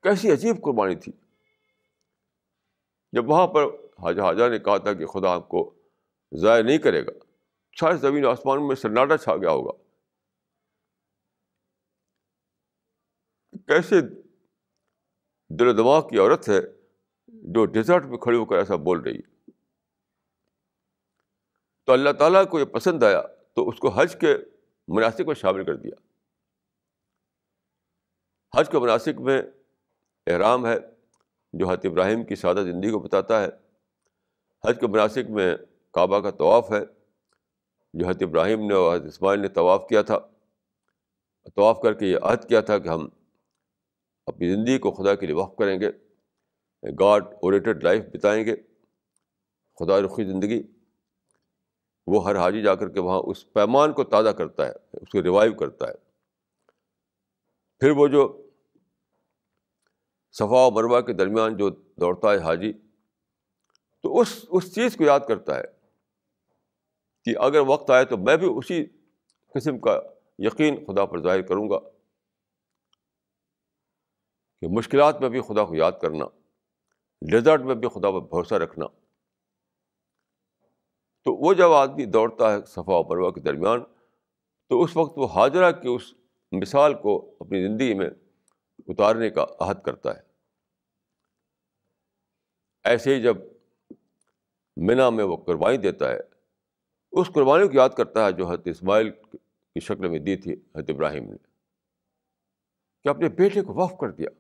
कैसी अजीब कुर्बानी थी जब वहाँ पर हाजा हाजा ने कहा था कि खुदा आपको ज़ाय नहीं करेगा शायद ज़मीन आसमान में सन्नाटा छा गया होगा कैसे दिल दिमाग की औरत है जो डिज़र्ट में खड़े होकर ऐसा बोल रही है तो अल्लाह ताला को ये पसंद आया तो उसको हज के मनासिक में शामिल कर दिया हज के मनासिक में एहराम है जो हत इब्राहिम की सादा ज़िंदगी को बताता है हज के मनासिक में काबा का तवाफ़ है जो हत इब्राहिम ने और हत ने तवाफ़ किया था तवाफ़ करके ये अहद किया था कि हम अपनी ज़िंदगी को खुदा के लिए वक्फ करेंगे गॉड ओरेटेड लाइफ बिताएंगे खुदा रुखी ज़िंदगी वो हर हाजी जाकर के वहाँ उस पैमान को ताज़ा करता है उसको रिवाइव करता है फिर वो जो सफ़ा और मरवा के दरमियान जो दौड़ता है हाजी तो उस उस चीज़ को याद करता है कि अगर वक्त आए तो मैं भी उसी किस्म का यकीन खुदा पर जाहिर करूँगा कि मुश्किल में भी खुदा को याद करना डेजर्ट में भी खुदा पर भरोसा रखना तो वो जब आदमी दौड़ता है सफ़ा और मरवा के दरमियान तो उस वक्त वो हाजरा की उस मिसाल को अपनी ज़िंदगी में उतारने का अहद करता है ऐसे ही जब मिना में वो कुर्बानी देता है उस कुर्बानी को याद करता है जो हजरत इसमाइल की शक्ल में दी थी हजरत इब्राहिम ने कि अपने बेटे को वफ़ कर दिया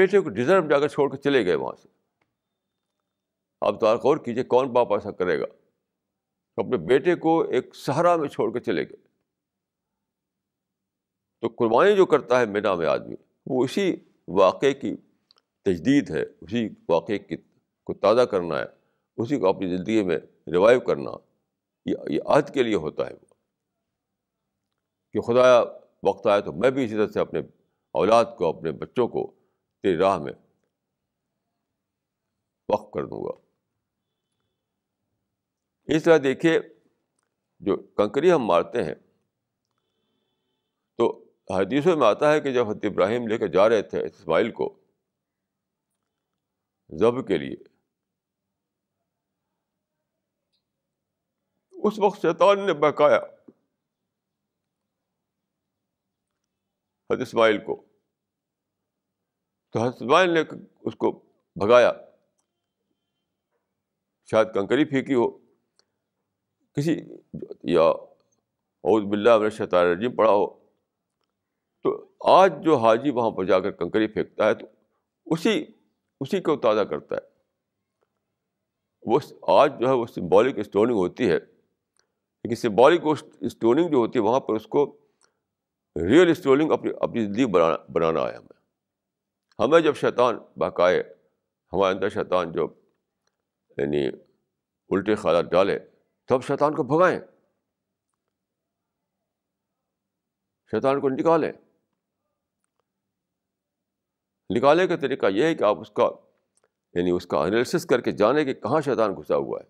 बेटे को डिज़र्व जाकर छोड़ कर चले गए वहाँ से आप दार तो गौर कीजिए कौन बाप ऐसा करेगा अपने बेटे को एक सहारा में छोड़ कर चले गए तो कुर्बानी जो करता है मेना में आदमी वो इसी वाक़े की तजदीद है उसी वाक़े की को ताज़ा करना है उसी को अपनी ज़िंदगी में रिवाइव करना ये ये के लिए होता है वो कि खुदा वक्त आया तो मैं भी इसी तरह से अपने औलाद को अपने बच्चों को तेरी राह में वक्फ कर दूँगा इस तरह देखिए जो कंकरी हम मारते हैं तो हदीसों में आता है कि जब हजरत इब्राहिम लेकर जा रहे थे इसमाइल को जब के लिए उस वक्त शैतान ने बकाया हजरत इसमाइल को तो हजरत इसमाइल ने उसको भगाया शायद कंकरी फीकी हो किसी या औदबिल्लाशतारजीम पढ़ा हो तो आज जो हाजी वहाँ पर जाकर कंकरी फेंकता है तो उसी उसी को ताज़ा करता है वो आज जो है वो सिम्बॉलिक स्टोनिंग होती है लेकिन सिम्बॉलिक स्टोनिंग जो होती है वहाँ पर उसको रियल स्टोनिंग अपनी अपनी ज़िंदगी बनाना बनाना आया हमें हमें जब शैतान बहकाए हमारे अंदर शैतान जो यानी उल्टे ख्याल डाले तो अब शैतान को भगाएं शैतान को निकालें निकालने का तरीका यह है कि आप उसका यानी उसका एनालिसिस करके जाने कि कहाँ शैतान घुसा हुआ है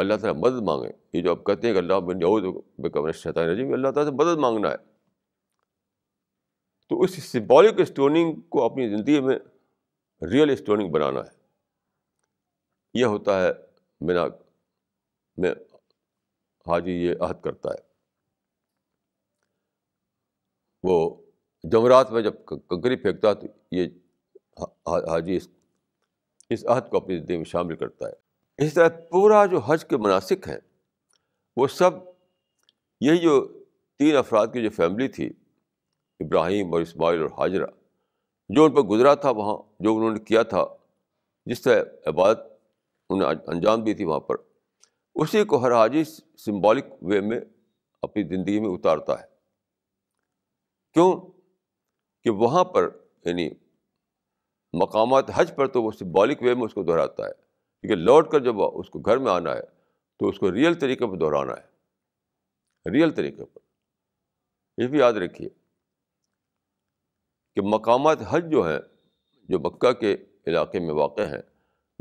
अल्लाह ताला मदद मांगे ये जो आप कहते हैं कि अल्लाह बेकमर शैतान रजीम अल्लाह ताला से मदद मांगना है तो उस सिम्बॉलिक स्टोनिंग को अपनी ज़िंदगी में रियल स्टोनिंग बनाना है यह होता है मेरा में हाजी ये अहद करता है वो जमरात में जब कंकरी फेंकता तो ये हाजी इस इस अहद को अपनी ज़िंदगी में शामिल करता है इस तरह पूरा जो हज के मुनासिक हैं वो सब यही जो तीन अफराद की जो फैमिली थी इब्राहिम और इस्माइल और हाजरा जो उन पर गुजरा था वहाँ जो उन्होंने किया था जिस तरह इबादत उन्हें अं-, अंजाम दी थी वहाँ पर उसी को हर हाजी सिम्बॉलिक वे में अपनी ज़िंदगी में उतारता है क्यों कि वहाँ पर यानी मकाम हज पर तो वो सिम्बॉलिक वे में उसको दोहराता है क्योंकि लौट कर जब उसको घर में आना है तो उसको रियल तरीके पर दोहराना है रियल तरीके पर यह भी याद रखिए कि मकाम हज जो हैं जो मक्का के इलाके में वाक़ हैं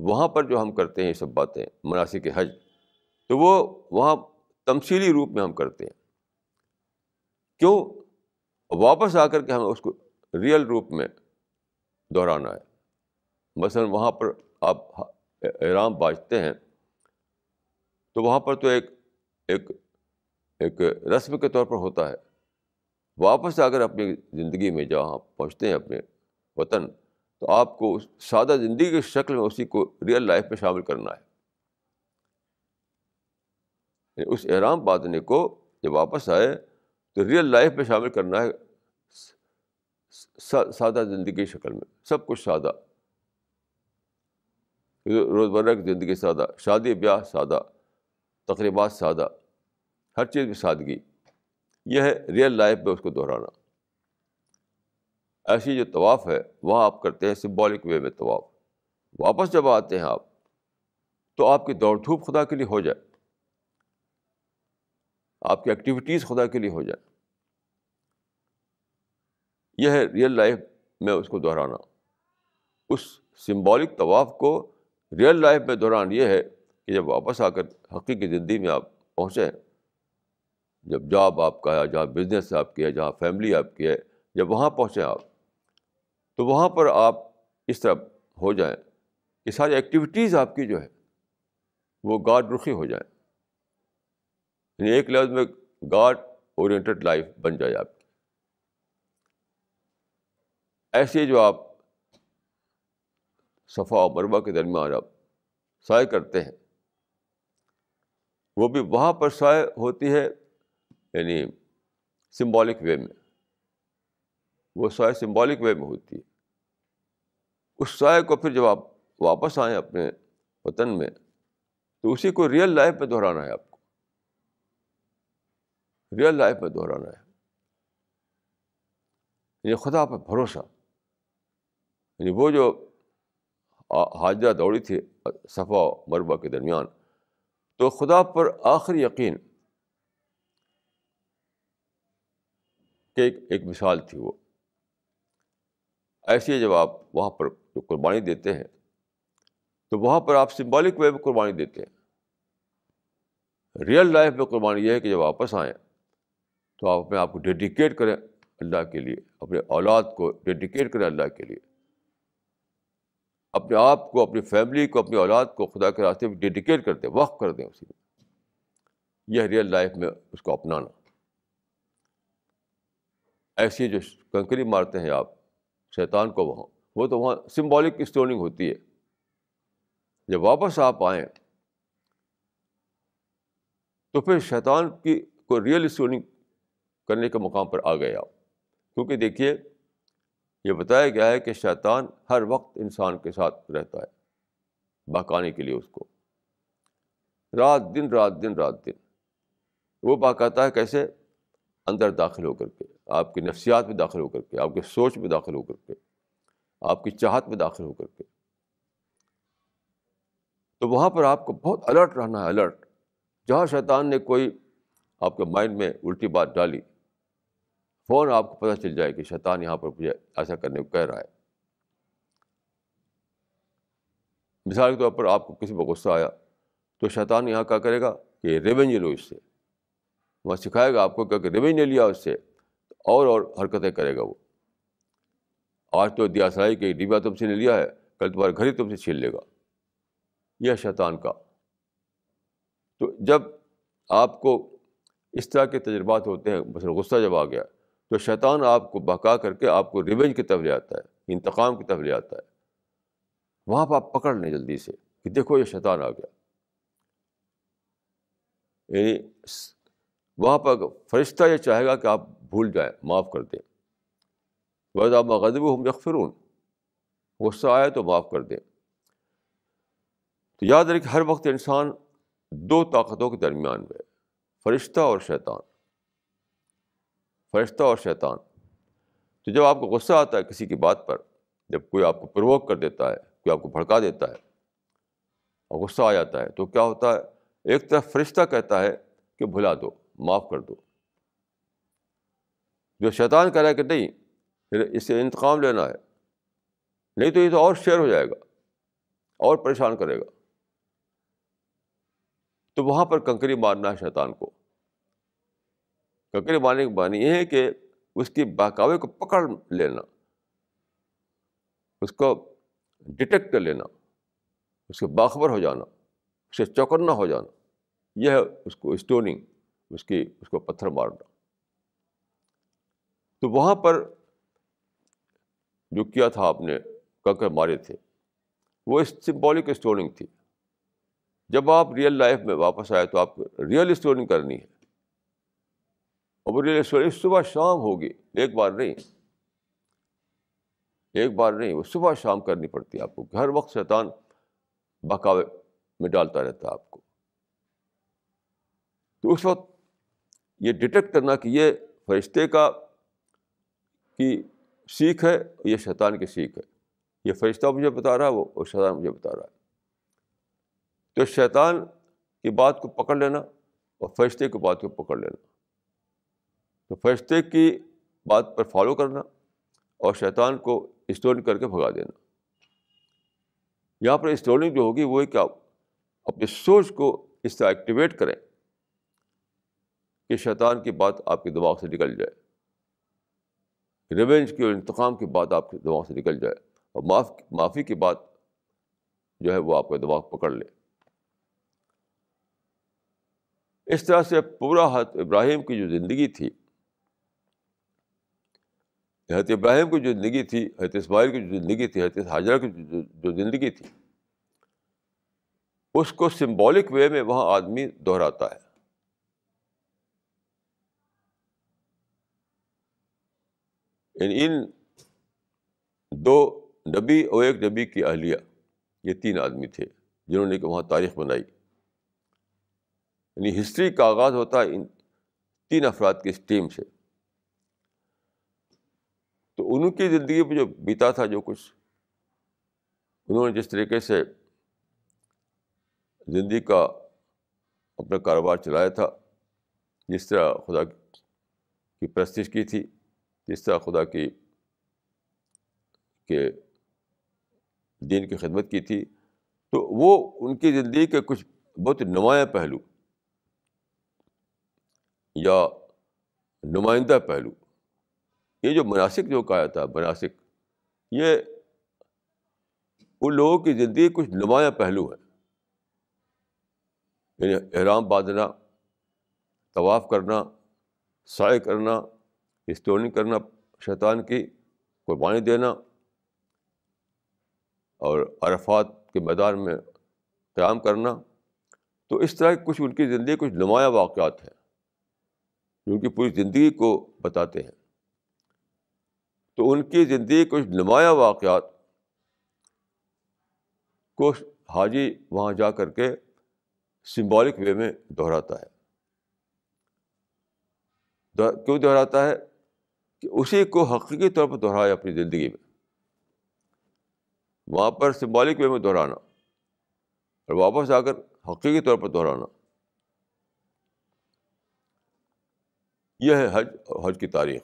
वहाँ पर जो हम करते हैं ये सब बातें मनासिक हज तो वो वहाँ तमसीली रूप में हम करते हैं क्यों वापस आकर के हमें उसको रियल रूप में दोहराना है मसलन वहाँ पर आप आराम बाजते हैं तो वहाँ पर तो एक एक एक रस्म के तौर पर होता है वापस आकर अपनी ज़िंदगी में जहाँ पहुँचते हैं अपने वतन तो आपको उस सादा ज़िंदगी की शक्ल में उसी को रियल लाइफ में शामिल करना है उस एहराम बांधने को जब वापस आए तो रियल लाइफ में शामिल करना है सा, सादा ज़िंदगी की शक्ल में सब कुछ सादा रोज़मर्रा की ज़िंदगी सादा शादी ब्याह सादा तकरीबा सादा हर चीज़ में सादगी यह है रियल लाइफ में उसको दोहराना ऐसी जो तवाफ़ है वहाँ आप करते हैं सिम्बॉलिक वे में तवाफ़ वापस जब आते हैं आप तो आपकी दौड़ धूप खुदा के लिए हो जाए आपकी एक्टिविटीज़ खुदा के लिए हो जाए यह है रियल लाइफ में उसको दोहराना उस सिंबॉलिक तवाफ़ को रियल लाइफ में दौरान ये है कि जब वापस आकर हकीकी ज़िंदगी में आप पहुँचें जब जॉब आपका है जहाँ बिज़नेस आपकी है जहाँ फैमिली आपकी है जब वहाँ पहुँचें आप तो वहाँ पर आप इस तरह हो जाएं कि सारी एक्टिविटीज़ आपकी जो है वो गार्ड रुखी हो जाएं यानी एक लफ्ज में गॉड ओरिएंटेड लाइफ बन जाए आपकी ऐसे जो आप सफ़ा और मरवा के दरमियान आप साय करते हैं वो भी वहाँ पर साय होती है यानी सिंबॉलिक वे में वो साय सिंबॉलिक वे में होती है उस साय को फिर जब आप वापस आए अपने वतन में तो उसी को रियल लाइफ में दोहराना है आप रियल लाइफ में दोहराना है ये खुदा पर भरोसा यानी वो जो हाजरा दौड़ी थी सफ़ा मरबा के दरमियान तो खुदा पर आखिरी यकीन के एक, एक मिसाल थी वो ऐसे जब आप वहाँ पर जो कुर्बानी देते हैं तो वहाँ पर आप सिम्बॉलिक वे में कुर्बानी देते हैं रियल लाइफ में कुर्बानी यह है कि जब वापस आएँ तो आप अपने आप को डेडिकेट करें अल्लाह के लिए अपने औलाद को डेडिकेट करें अल्लाह के लिए अपने आप को अपनी फैमिली को अपनी औलाद को खुदा के रास्ते में डेडिकेट कर दें वक्फ कर दें उसी में यह रियल लाइफ में उसको अपनाना ऐसी जो कंकरी मारते हैं आप शैतान को वहाँ वो तो वहाँ सिम्बॉलिक स्टोनिंग होती है जब वापस आप आए तो फिर शैतान की को रियल स्टोनिंग करने के मुकाम पर आ गए आप क्योंकि देखिए ये बताया गया है कि शैतान हर वक्त इंसान के साथ रहता है बहकाने के लिए उसको रात दिन रात दिन रात दिन वो बहकाता है कैसे अंदर दाखिल होकर के आपकी नफसियात में दाखिल होकर के आपके सोच में दाखिल होकर के आपकी चाहत में दाखिल होकर के तो वहाँ पर आपको बहुत अलर्ट रहना है अलर्ट जहाँ शैतान ने कोई आपके माइंड में उल्टी बात डाली फ़ौर आपको पता चल जाए कि शैतान यहाँ पर मुझे ऐसा करने को कह रहा है मिसाल के तौर पर आपको किसी पर गुस्सा आया तो शैतान यहाँ क्या करेगा कि रेवेंज लो इससे वहाँ सिखाएगा आपको क्या कि रेवेंज ले लिया उससे तो और और हरकतें करेगा वो आज तो दियासराई के डिब्बा तुमसे ले लिया है कल तुम्हारे घर ही तुमसे छीन लेगा यह शैतान का तो जब आपको इस तरह के तजुर्बात होते हैं बस गुस्सा जब आ गया तो शैतान आपको बहका करके आपको रिवेंज की तरफ ले आता है इंतकाम की तरफ ले आता है वहाँ पर आप पकड़ लें जल्दी से कि देखो ये शैतान आ गया यानी वहाँ पर फरिश्ता ये चाहेगा कि आप भूल जाए माफ़ कर दें वह आप गजब हम यकफिरून गुस्सा आए तो माफ़ कर दें तो याद रखें हर वक्त इंसान दो ताकतों के दरमियान में फरिश्ता और शैतान फ़रिश्ता और शैतान तो जब आपको गुस्सा आता है किसी की बात पर जब कोई आपको प्रवोक कर देता है कोई आपको भड़का देता है और गुस्सा आ जाता है तो क्या होता है एक तरफ फरिश्ता कहता है कि भुला दो माफ़ कर दो जो शैतान कह रहा है कि नहीं फिर इससे इंतकाम लेना है नहीं तो ये तो और शेर हो जाएगा और परेशान करेगा तो वहाँ पर कंकरी मारना है शैतान को ककरे बाने का बानी है कि उसकी बहकावे को पकड़ लेना उसको डिटेक्ट कर लेना उसके बाखबर हो जाना उससे चौकन्ना हो जाना यह है उसको स्टोनिंग उसकी उसको पत्थर मारना तो वहाँ पर जो किया था आपने ककर मारे थे वो सिम्बॉलिक स्टोनिंग थी जब आप रियल लाइफ में वापस आए तो आपको रियल स्टोनिंग करनी है और बोले सवेरे सुबह शाम होगी एक बार नहीं एक बार नहीं वो सुबह शाम करनी पड़ती है आपको हर वक्त शैतान बकावे में डालता रहता है आपको तो उस वक्त ये डिटेक्ट करना कि ये फरिश्ते का की सीख है ये शैतान की सीख है ये फरिश्ता मुझे बता रहा है वो और शैतान मुझे बता रहा है तो शैतान की बात को पकड़ लेना और फरिश्ते की बात को पकड़ लेना तो फरिश्ते की बात पर फॉलो करना और शैतान को स्टोन करके भगा देना यहाँ पर स्टोनिंग जो होगी वो है कि आप अपनी सोच को इस तरह एक्टिवेट करें कि शैतान की बात आपके दिमाग से निकल जाए रिवेंज की और इंतकाम की बात आपके दिमाग से निकल जाए और माफ माफ़ी की बात जो है वो आपका दिमाग पकड़ ले इस तरह से पूरा हाथ इब्राहिम की जो ज़िंदगी थी हजरत इब्राहिम की जो ज़िंदगी थी हजरत इसमाइल की जो ज़िंदगी थी हजरत हाजरा की जो ज़िंदगी थी उसको सिंबॉलिक वे में वहाँ आदमी दोहराता है इन इन दो नबी और एक नबी की अहलिया ये तीन आदमी थे जिन्होंने कि वहाँ तारीख बनाई यानी हिस्ट्री का आगाज़ होता है इन तीन अफराद की इस टीम से तो उनकी ज़िंदगी में जो बीता था जो कुछ उन्होंने जिस तरीके से ज़िंदगी का अपना कारोबार चलाया था जिस तरह खुदा की प्रस्तिश की थी जिस तरह खुदा की के दीन की खिदमत की थी तो वो उनकी ज़िंदगी के कुछ बहुत नुमाया पहलू या नुमाइंदा पहलू ये जो मनासिक जो कहा था मनासिक ये उन लोगों की ज़िंदगी कुछ नुमाया पहलू हैं यानी एहराम बांधना तवाफ़ करना साय करना स्टोनिंग करना शैतान की कुर्बानी देना और अरफात के मैदान में क्याम करना तो इस तरह कुछ उनकी ज़िंदगी कुछ नुमाया वाक़ात हैं जो उनकी पूरी ज़िंदगी को बताते हैं तो उनकी ज़िंदगी कुछ नुमायाँ वाक़ात को हाजी वहाँ जा कर के सिम्बॉलिक वे में दोहराता है क्यों दोहराता है कि उसी को हकीकी तौर पर दोहराए अपनी ज़िंदगी में वहाँ पर सिम्बॉलिक वे में दोहराना और वापस आकर हकीकी तौर पर दोहराना यह है हज हज की तारीख़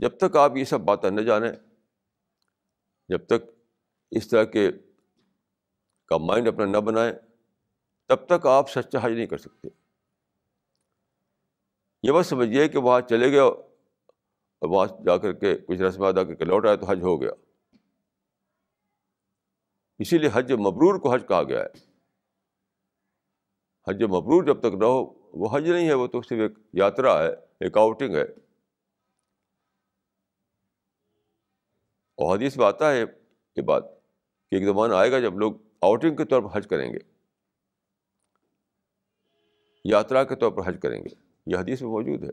जब तक आप ये सब बातें न जाने जब तक इस तरह के का माइंड अपना न बनाए तब तक आप सच्चा हज नहीं कर सकते ये बस समझिए कि वहाँ चले गए और वहाँ जा कर के कुछ रस्म अदा करके लौट आए तो हज हो गया इसीलिए हज मबरूर को हज कहा गया है हज मबरूर जब तक न हो वो हज नहीं है वो तो सिर्फ एक यात्रा है एक आउटिंग है और हदीस में आता है ये बात कि एक ज़माना आएगा जब लोग आउटिंग के तौर पर हज करेंगे यात्रा के तौर पर हज करेंगे यह हदीस में मौजूद है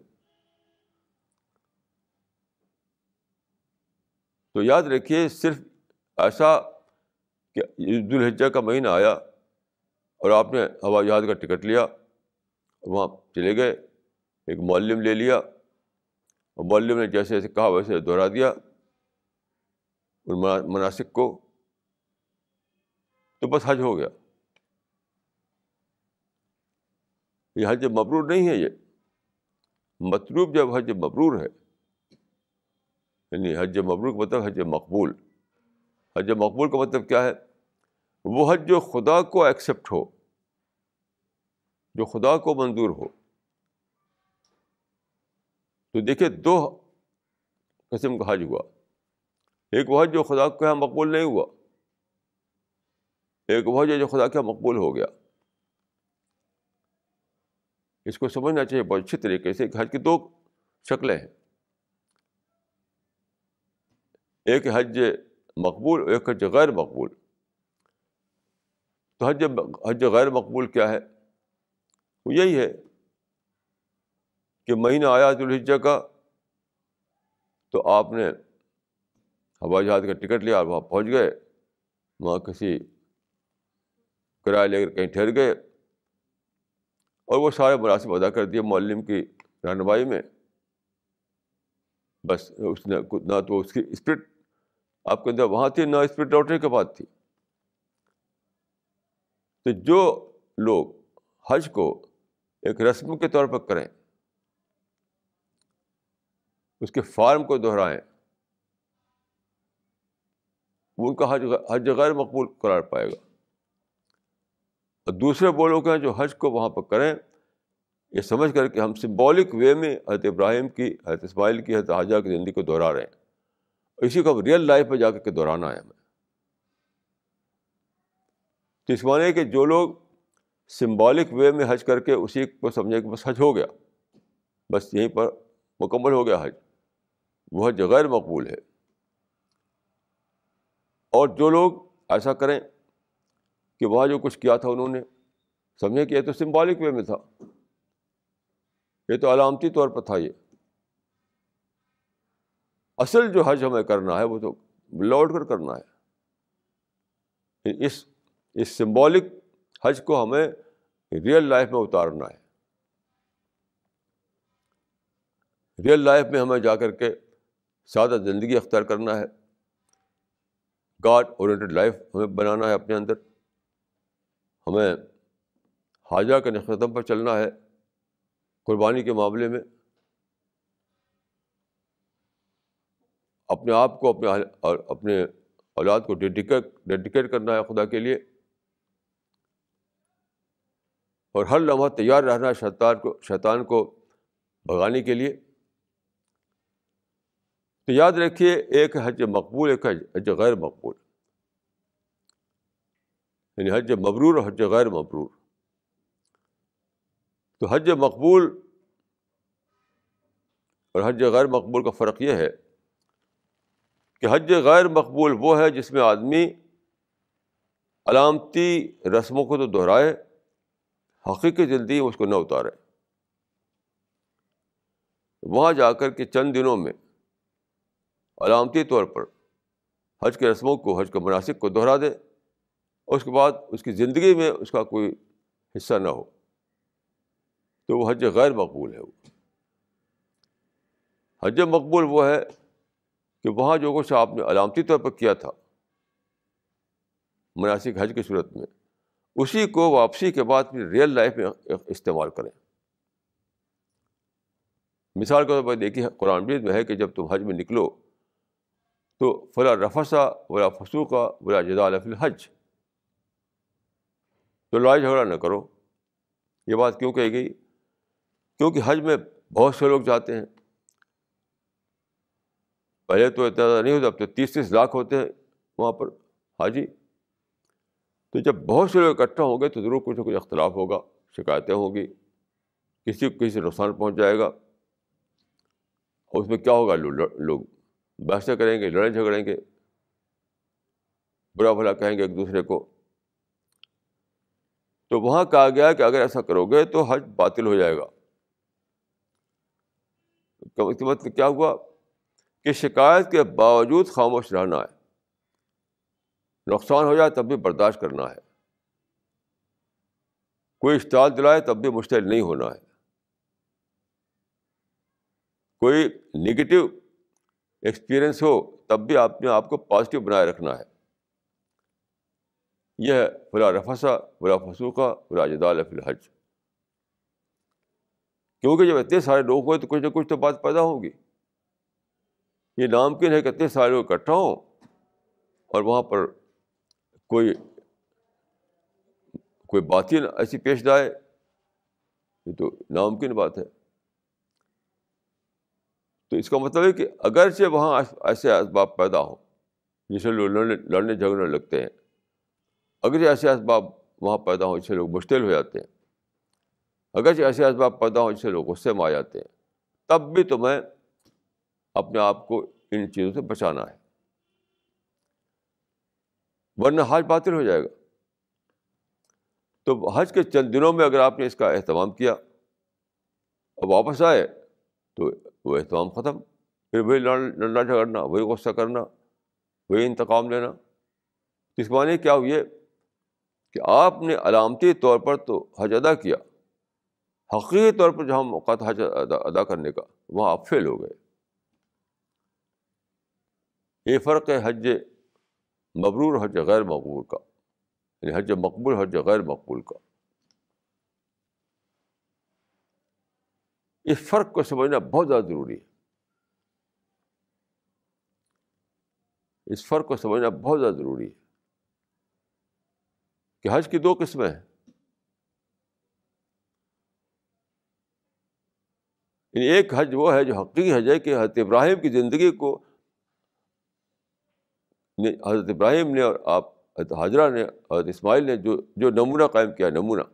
तो याद रखिए सिर्फ ऐसा कि दुल्हजा का महीना आया और आपने हवाई जहाज़ का टिकट लिया वहाँ चले गए एक मॉलम ले लिया और मॉलम ने जैसे जैसे कहा वैसे दोहरा दिया उन मनासिक को तो बस हज हो गया ये हज मबरूर नहीं है ये मतलूब जब हज मबरूर है यानी हज मबरू का मतलब हज मकबूल हज मकबूल का मतलब क्या है वो हज जो खुदा को एक्सेप्ट हो जो खुदा को मंजूर हो तो देखिए दो कस्म का हज हुआ एक वह जो खुदा के यहाँ मकबूल नहीं हुआ एक वह जो खुदा के यहाँ मकबूल हो गया इसको समझना चाहिए बहुत अच्छे तरीके से हज की दो शक्लें हैं एक हज मकबूल एक हज गैर मकबूल तो हज हज गैर मकबूल क्या है वो यही है कि महीना आया दुल्हिजा का तो आपने हवाई जहाज़ का टिकट लिया और वहाँ पहुँच गए वहाँ किसी किराया लेकर कहीं ठहर गए और वो सारे मुनासिब अदा कर दिए मौलम की रहनमाई में बस उसने ना तो उसकी स्पिरिट आपके अंदर वहाँ थी ना स्पिरिट लौटने के बाद थी तो जो लोग हज को एक रस्म के तौर पर करें उसके फार्म को दोहराएं वो उनका हज हज गैर मकबूल करार पाएगा और दूसरे वो लोग हैं जो हज को वहाँ पर करें ये समझ कर कि हम सिम्बॉलिक वे में हजरत इब्राहिम की हजरत इसमाइल की हजरत हाजा की ज़िंदगी को दोहरा रहे हैं इसी को अब रियल लाइफ में जाकर के दोहराना है हमें तो इस माने कि जो लोग सिम्बॉलिक वे में हज करके उसी को समझे कि बस हज हो गया बस यहीं पर मुकम्मल हो गया हज वह हज गैर मकबूल है और जो लोग ऐसा करें कि वह जो कुछ किया था उन्होंने समझे कि यह तो सिम्बॉलिक वे में था ये तो अलामती तौर पर था ये असल जो हज हमें करना है वो तो लौट कर करना है इस इस सिम्बॉलिक हज को हमें रियल लाइफ में उतारना है रियल लाइफ में हमें जाकर के सादा ज़िंदगी अख्तियार करना है गॉड ओरिएंटेड लाइफ हमें बनाना है अपने अंदर हमें हाजरा के नखतम पर चलना है कुर्बानी के मामले में अपने आप को अपने और अपने औलाद को डेडिकेट डेडिकेट करना है खुदा के लिए और हर लम्हा तैयार रहना है शैतान को शैतान को भगाने के लिए तो याद रखिए एक हज मकबूल एक हज गैर मकबूल यानी हज मबरूर और हज गैर मबरूर तो हज मकबूल और हज गैर मकबूल का फ़र्क यह है कि हज गैर मकबूल वो है जिसमें आदमी अलामती रस्मों को तो दोहराए हकीकी ज़िंदगी उसको न उतारे वहाँ जा कर के चंद दिनों में अलामती तौर पर हज के रस्मों को हज के मनासिक को दोहरा दे और उसके बाद उसकी ज़िंदगी में उसका कोई हिस्सा ना हो तो वो हज गैर मकबूल है वो हज मकबूल वो है कि वहाँ जो कुछ आपने अलामती तौर पर किया था मनासिक हज की सूरत में उसी को वापसी के बाद फिर रियल लाइफ में इस्तेमाल करें मिसाल के तौर पर देखिए कुरान में है कि जब तुम हज में निकलो तो फला रफसा वला फसूका वला जदालफिल हज तो लड़ाई झगड़ा ना करो ये बात क्यों कही गई क्योंकि हज में बहुत से लोग जाते हैं पहले तो इतना नहीं होता अब तो तीस तीस लाख होते हैं वहाँ पर हाजी तो जब बहुत से लोग इकट्ठा होंगे तो ज़रूर कुछ ना कुछ अख्तिलाफ होगा शिकायतें होंगी किसी को किसी नुकसान पहुँच जाएगा और उसमें क्या होगा लोग बहसें करेंगे लड़ाई झगड़ेंगे बुरा भला कहेंगे एक दूसरे को तो वहाँ कहा गया कि अगर ऐसा करोगे तो हज बातिल हो जाएगा तो मतलब क्या हुआ कि शिकायत के बावजूद खामोश रहना है नुकसान हो जाए तब भी बर्दाश्त करना है कोई इश्ताल दिलाए तब भी मुश्तिल नहीं होना है कोई निगेटिव एक्सपीरियंस हो तब भी आपने आपको पॉजिटिव बनाए रखना है यह है फला रफसा फला फसूका फला जदाल फिल हज क्योंकि जब इतने सारे लोग हों तो कुछ ना कुछ तो बात पैदा होगी ये नामकिन है कि इतने सारे लोग इकट्ठा हों और वहाँ पर कोई कोई बात ही ऐसी पेश आए ये तो नामुमकिन बात है तो इसका मतलब है कि अगरचे वहाँ ऐसे इसबाब पैदा हों जिसे लोग लड़ने लड़ने झगड़ने लगते हैं अगर अगरचे ऐसे इसबाब वहाँ पैदा हों जिससे लोग मुश्किल हो जाते हैं अगरचे ऐसे इसबाब पैदा हों जिससे लोग गुस्से में आ जाते हैं तब भी तुम्हें अपने आप को इन चीज़ों से बचाना है वरना हज बातिल हो जाएगा तो हज के चंद दिनों में अगर आपने इसका अहतमाम किया और वापस आए तो वो तो अहतमाम ख़त्म फिर वही लड़ा झगड़ना वही गुस्सा करना वही इंतकाम लेना तो इस माने क्या हुई कि आपने अलामती तौर पर तो हज अदा किया हकीकी तौर पर जहाँ मौका था हज अदा, अदा करने का वहाँ आप फेल हो गए ये फ़र्क है हज मबरूर हज गैर मकबूल का यानी हज मकबूल हज गैर मकबूल का इस फर्क को समझना बहुत ज़्यादा ज़रूरी है इस फर्क को समझना बहुत ज़्यादा ज़रूरी है कि हज की दो किस्में हैं एक हज वो है जो हकीकी हज है कि हज़रत इब्राहिम की ज़िंदगी को हज़रत इब्राहिम ने और आप हाजरा ने हज़रत इस्माइल ने जो जो नमूना कायम किया नमूना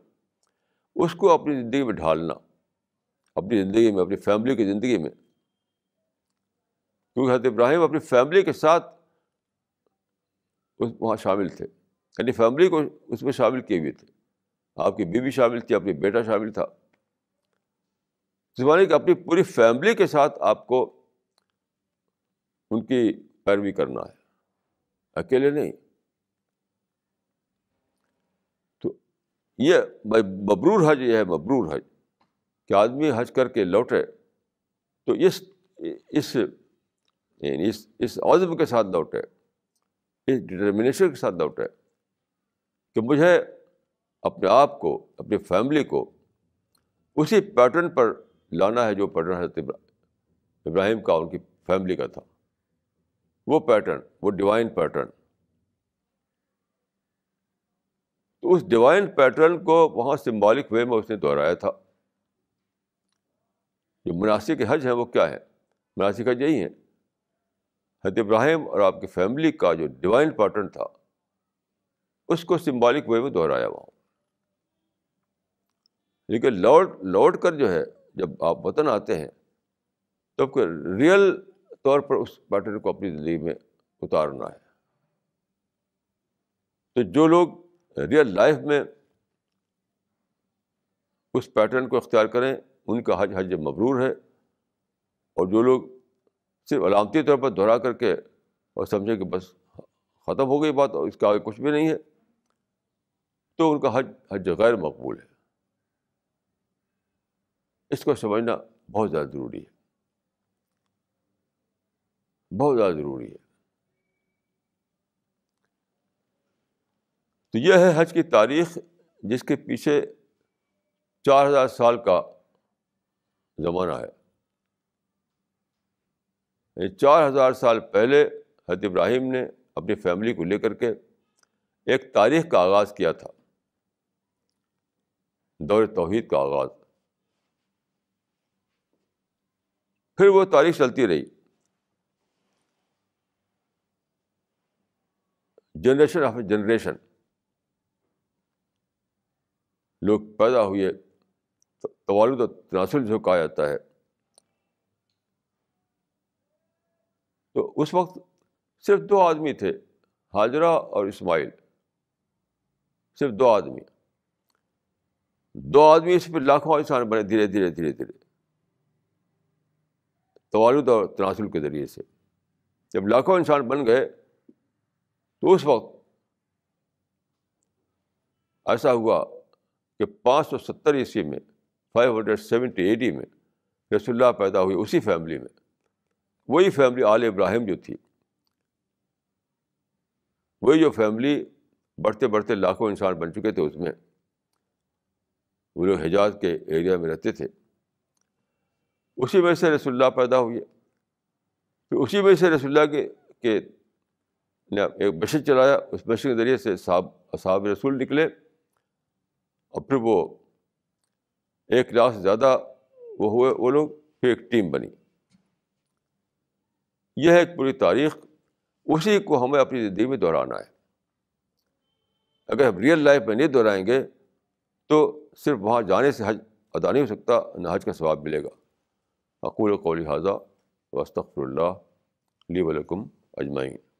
उसको अपनी ज़िंदगी में ढालना अपनी ज़िंदगी में अपनी फैमिली की ज़िंदगी में क्योंकि हजरत इब्राहिम अपनी फैमिली के साथ उस वहाँ शामिल थे यानी फैमिली को उसमें शामिल किए हुए थे आपकी बीवी शामिल थी आपकी बेटा शामिल था इस माने कि अपनी पूरी फैमिली के साथ आपको उनकी पैरवी करना है अकेले नहीं तो ये मबरूर हज यह है मबरूर हज कि आदमी हज करके लौटे तो इस इस इस इस आज़म के साथ लौटे इस डिटर्मिनेशन के साथ लौटे कि मुझे अपने आप को अपनी फैमिली को उसी पैटर्न पर लाना है जो पैटर्न हजरत तो इब्राहिम का उनकी फैमिली का था वो पैटर्न वो डिवाइन पैटर्न तो उस डिवाइन पैटर्न को वहाँ सिम्बॉलिक वे में उसने दोहराया था जो मुनासिक हज है वो क्या है मुनासिक हज यही है हजरत इब्राहिम और आपकी फैमिली का जो डिवाइन पैटर्न था उसको सिम्बॉलिक वे में दोहराया वहाँ लेकिन लौट लौट कर जो है जब आप वतन आते हैं तब तो रियल तौर पर उस पैटर्न को अपनी ज़िंदगी में उतारना है तो जो लोग रियल लाइफ में उस पैटर्न को इख्तियार करें उनका हज हज मबरूर है और जो लोग सिर्फ अलामती तौर पर दोहरा करके और समझे कि बस ख़त्म हो गई बात और इसका आगे कुछ भी नहीं है तो उनका हज हज गैर मकबूल है इसको समझना बहुत ज़्यादा ज़रूरी है बहुत ज़्यादा ज़रूरी है तो यह है हज की तारीख जिसके पीछे चार हज़ार साल का ज़माना है चार हज़ार साल पहले हजरत इब्राहिम ने अपनी फैमिली को लेकर के एक तारीख का आगाज़ किया था दौर तोहहीद का आगाज़ फिर वो तारीख चलती रही जनरेशन आफ्टर जनरेशन लोग पैदा हुए तवालु तो तनासुल तो जो कहा जाता है तो उस वक्त सिर्फ दो आदमी थे हाजरा और इस्माइल सिर्फ दो आदमी दो आदमी इस पर लाखों इंसान बने धीरे धीरे धीरे धीरे तवालुद तो और तनासुल तो के ज़रिए से जब लाखों इंसान बन गए तो उस वक्त ऐसा हुआ कि पाँच सौ सत्तर ईस्वी में फाइव हंड्रेड सेवेंटी एडी में रसुल्ला पैदा हुई उसी फैमिली में वही फैमिली आल इब्राहिम जो थी वही जो फैमिली बढ़ते बढ़ते लाखों इंसान बन चुके थे उसमें वो लोग हिजाज के एरिया में रहते थे उसी में से रसुल्ला पैदा हुए फिर तो उसी में से रसुल्ला के के ने एक मिशन चलाया उस मिशन के ज़रिए से साहब साहब रसूल निकले और फिर वो एक लाख से ज़्यादा वो हुए वो लोग फिर एक टीम बनी यह है एक पूरी तारीख उसी को हमें अपनी ज़िंदगी में दोहराना है अगर हम रियल लाइफ में नहीं दोहराएंगे तो सिर्फ वहाँ जाने से हज अदा नहीं हो सकता न हज का स्वाब मिलेगा अकूल कौली हाजा वस्तफ़ुल्ला ली अजमाइन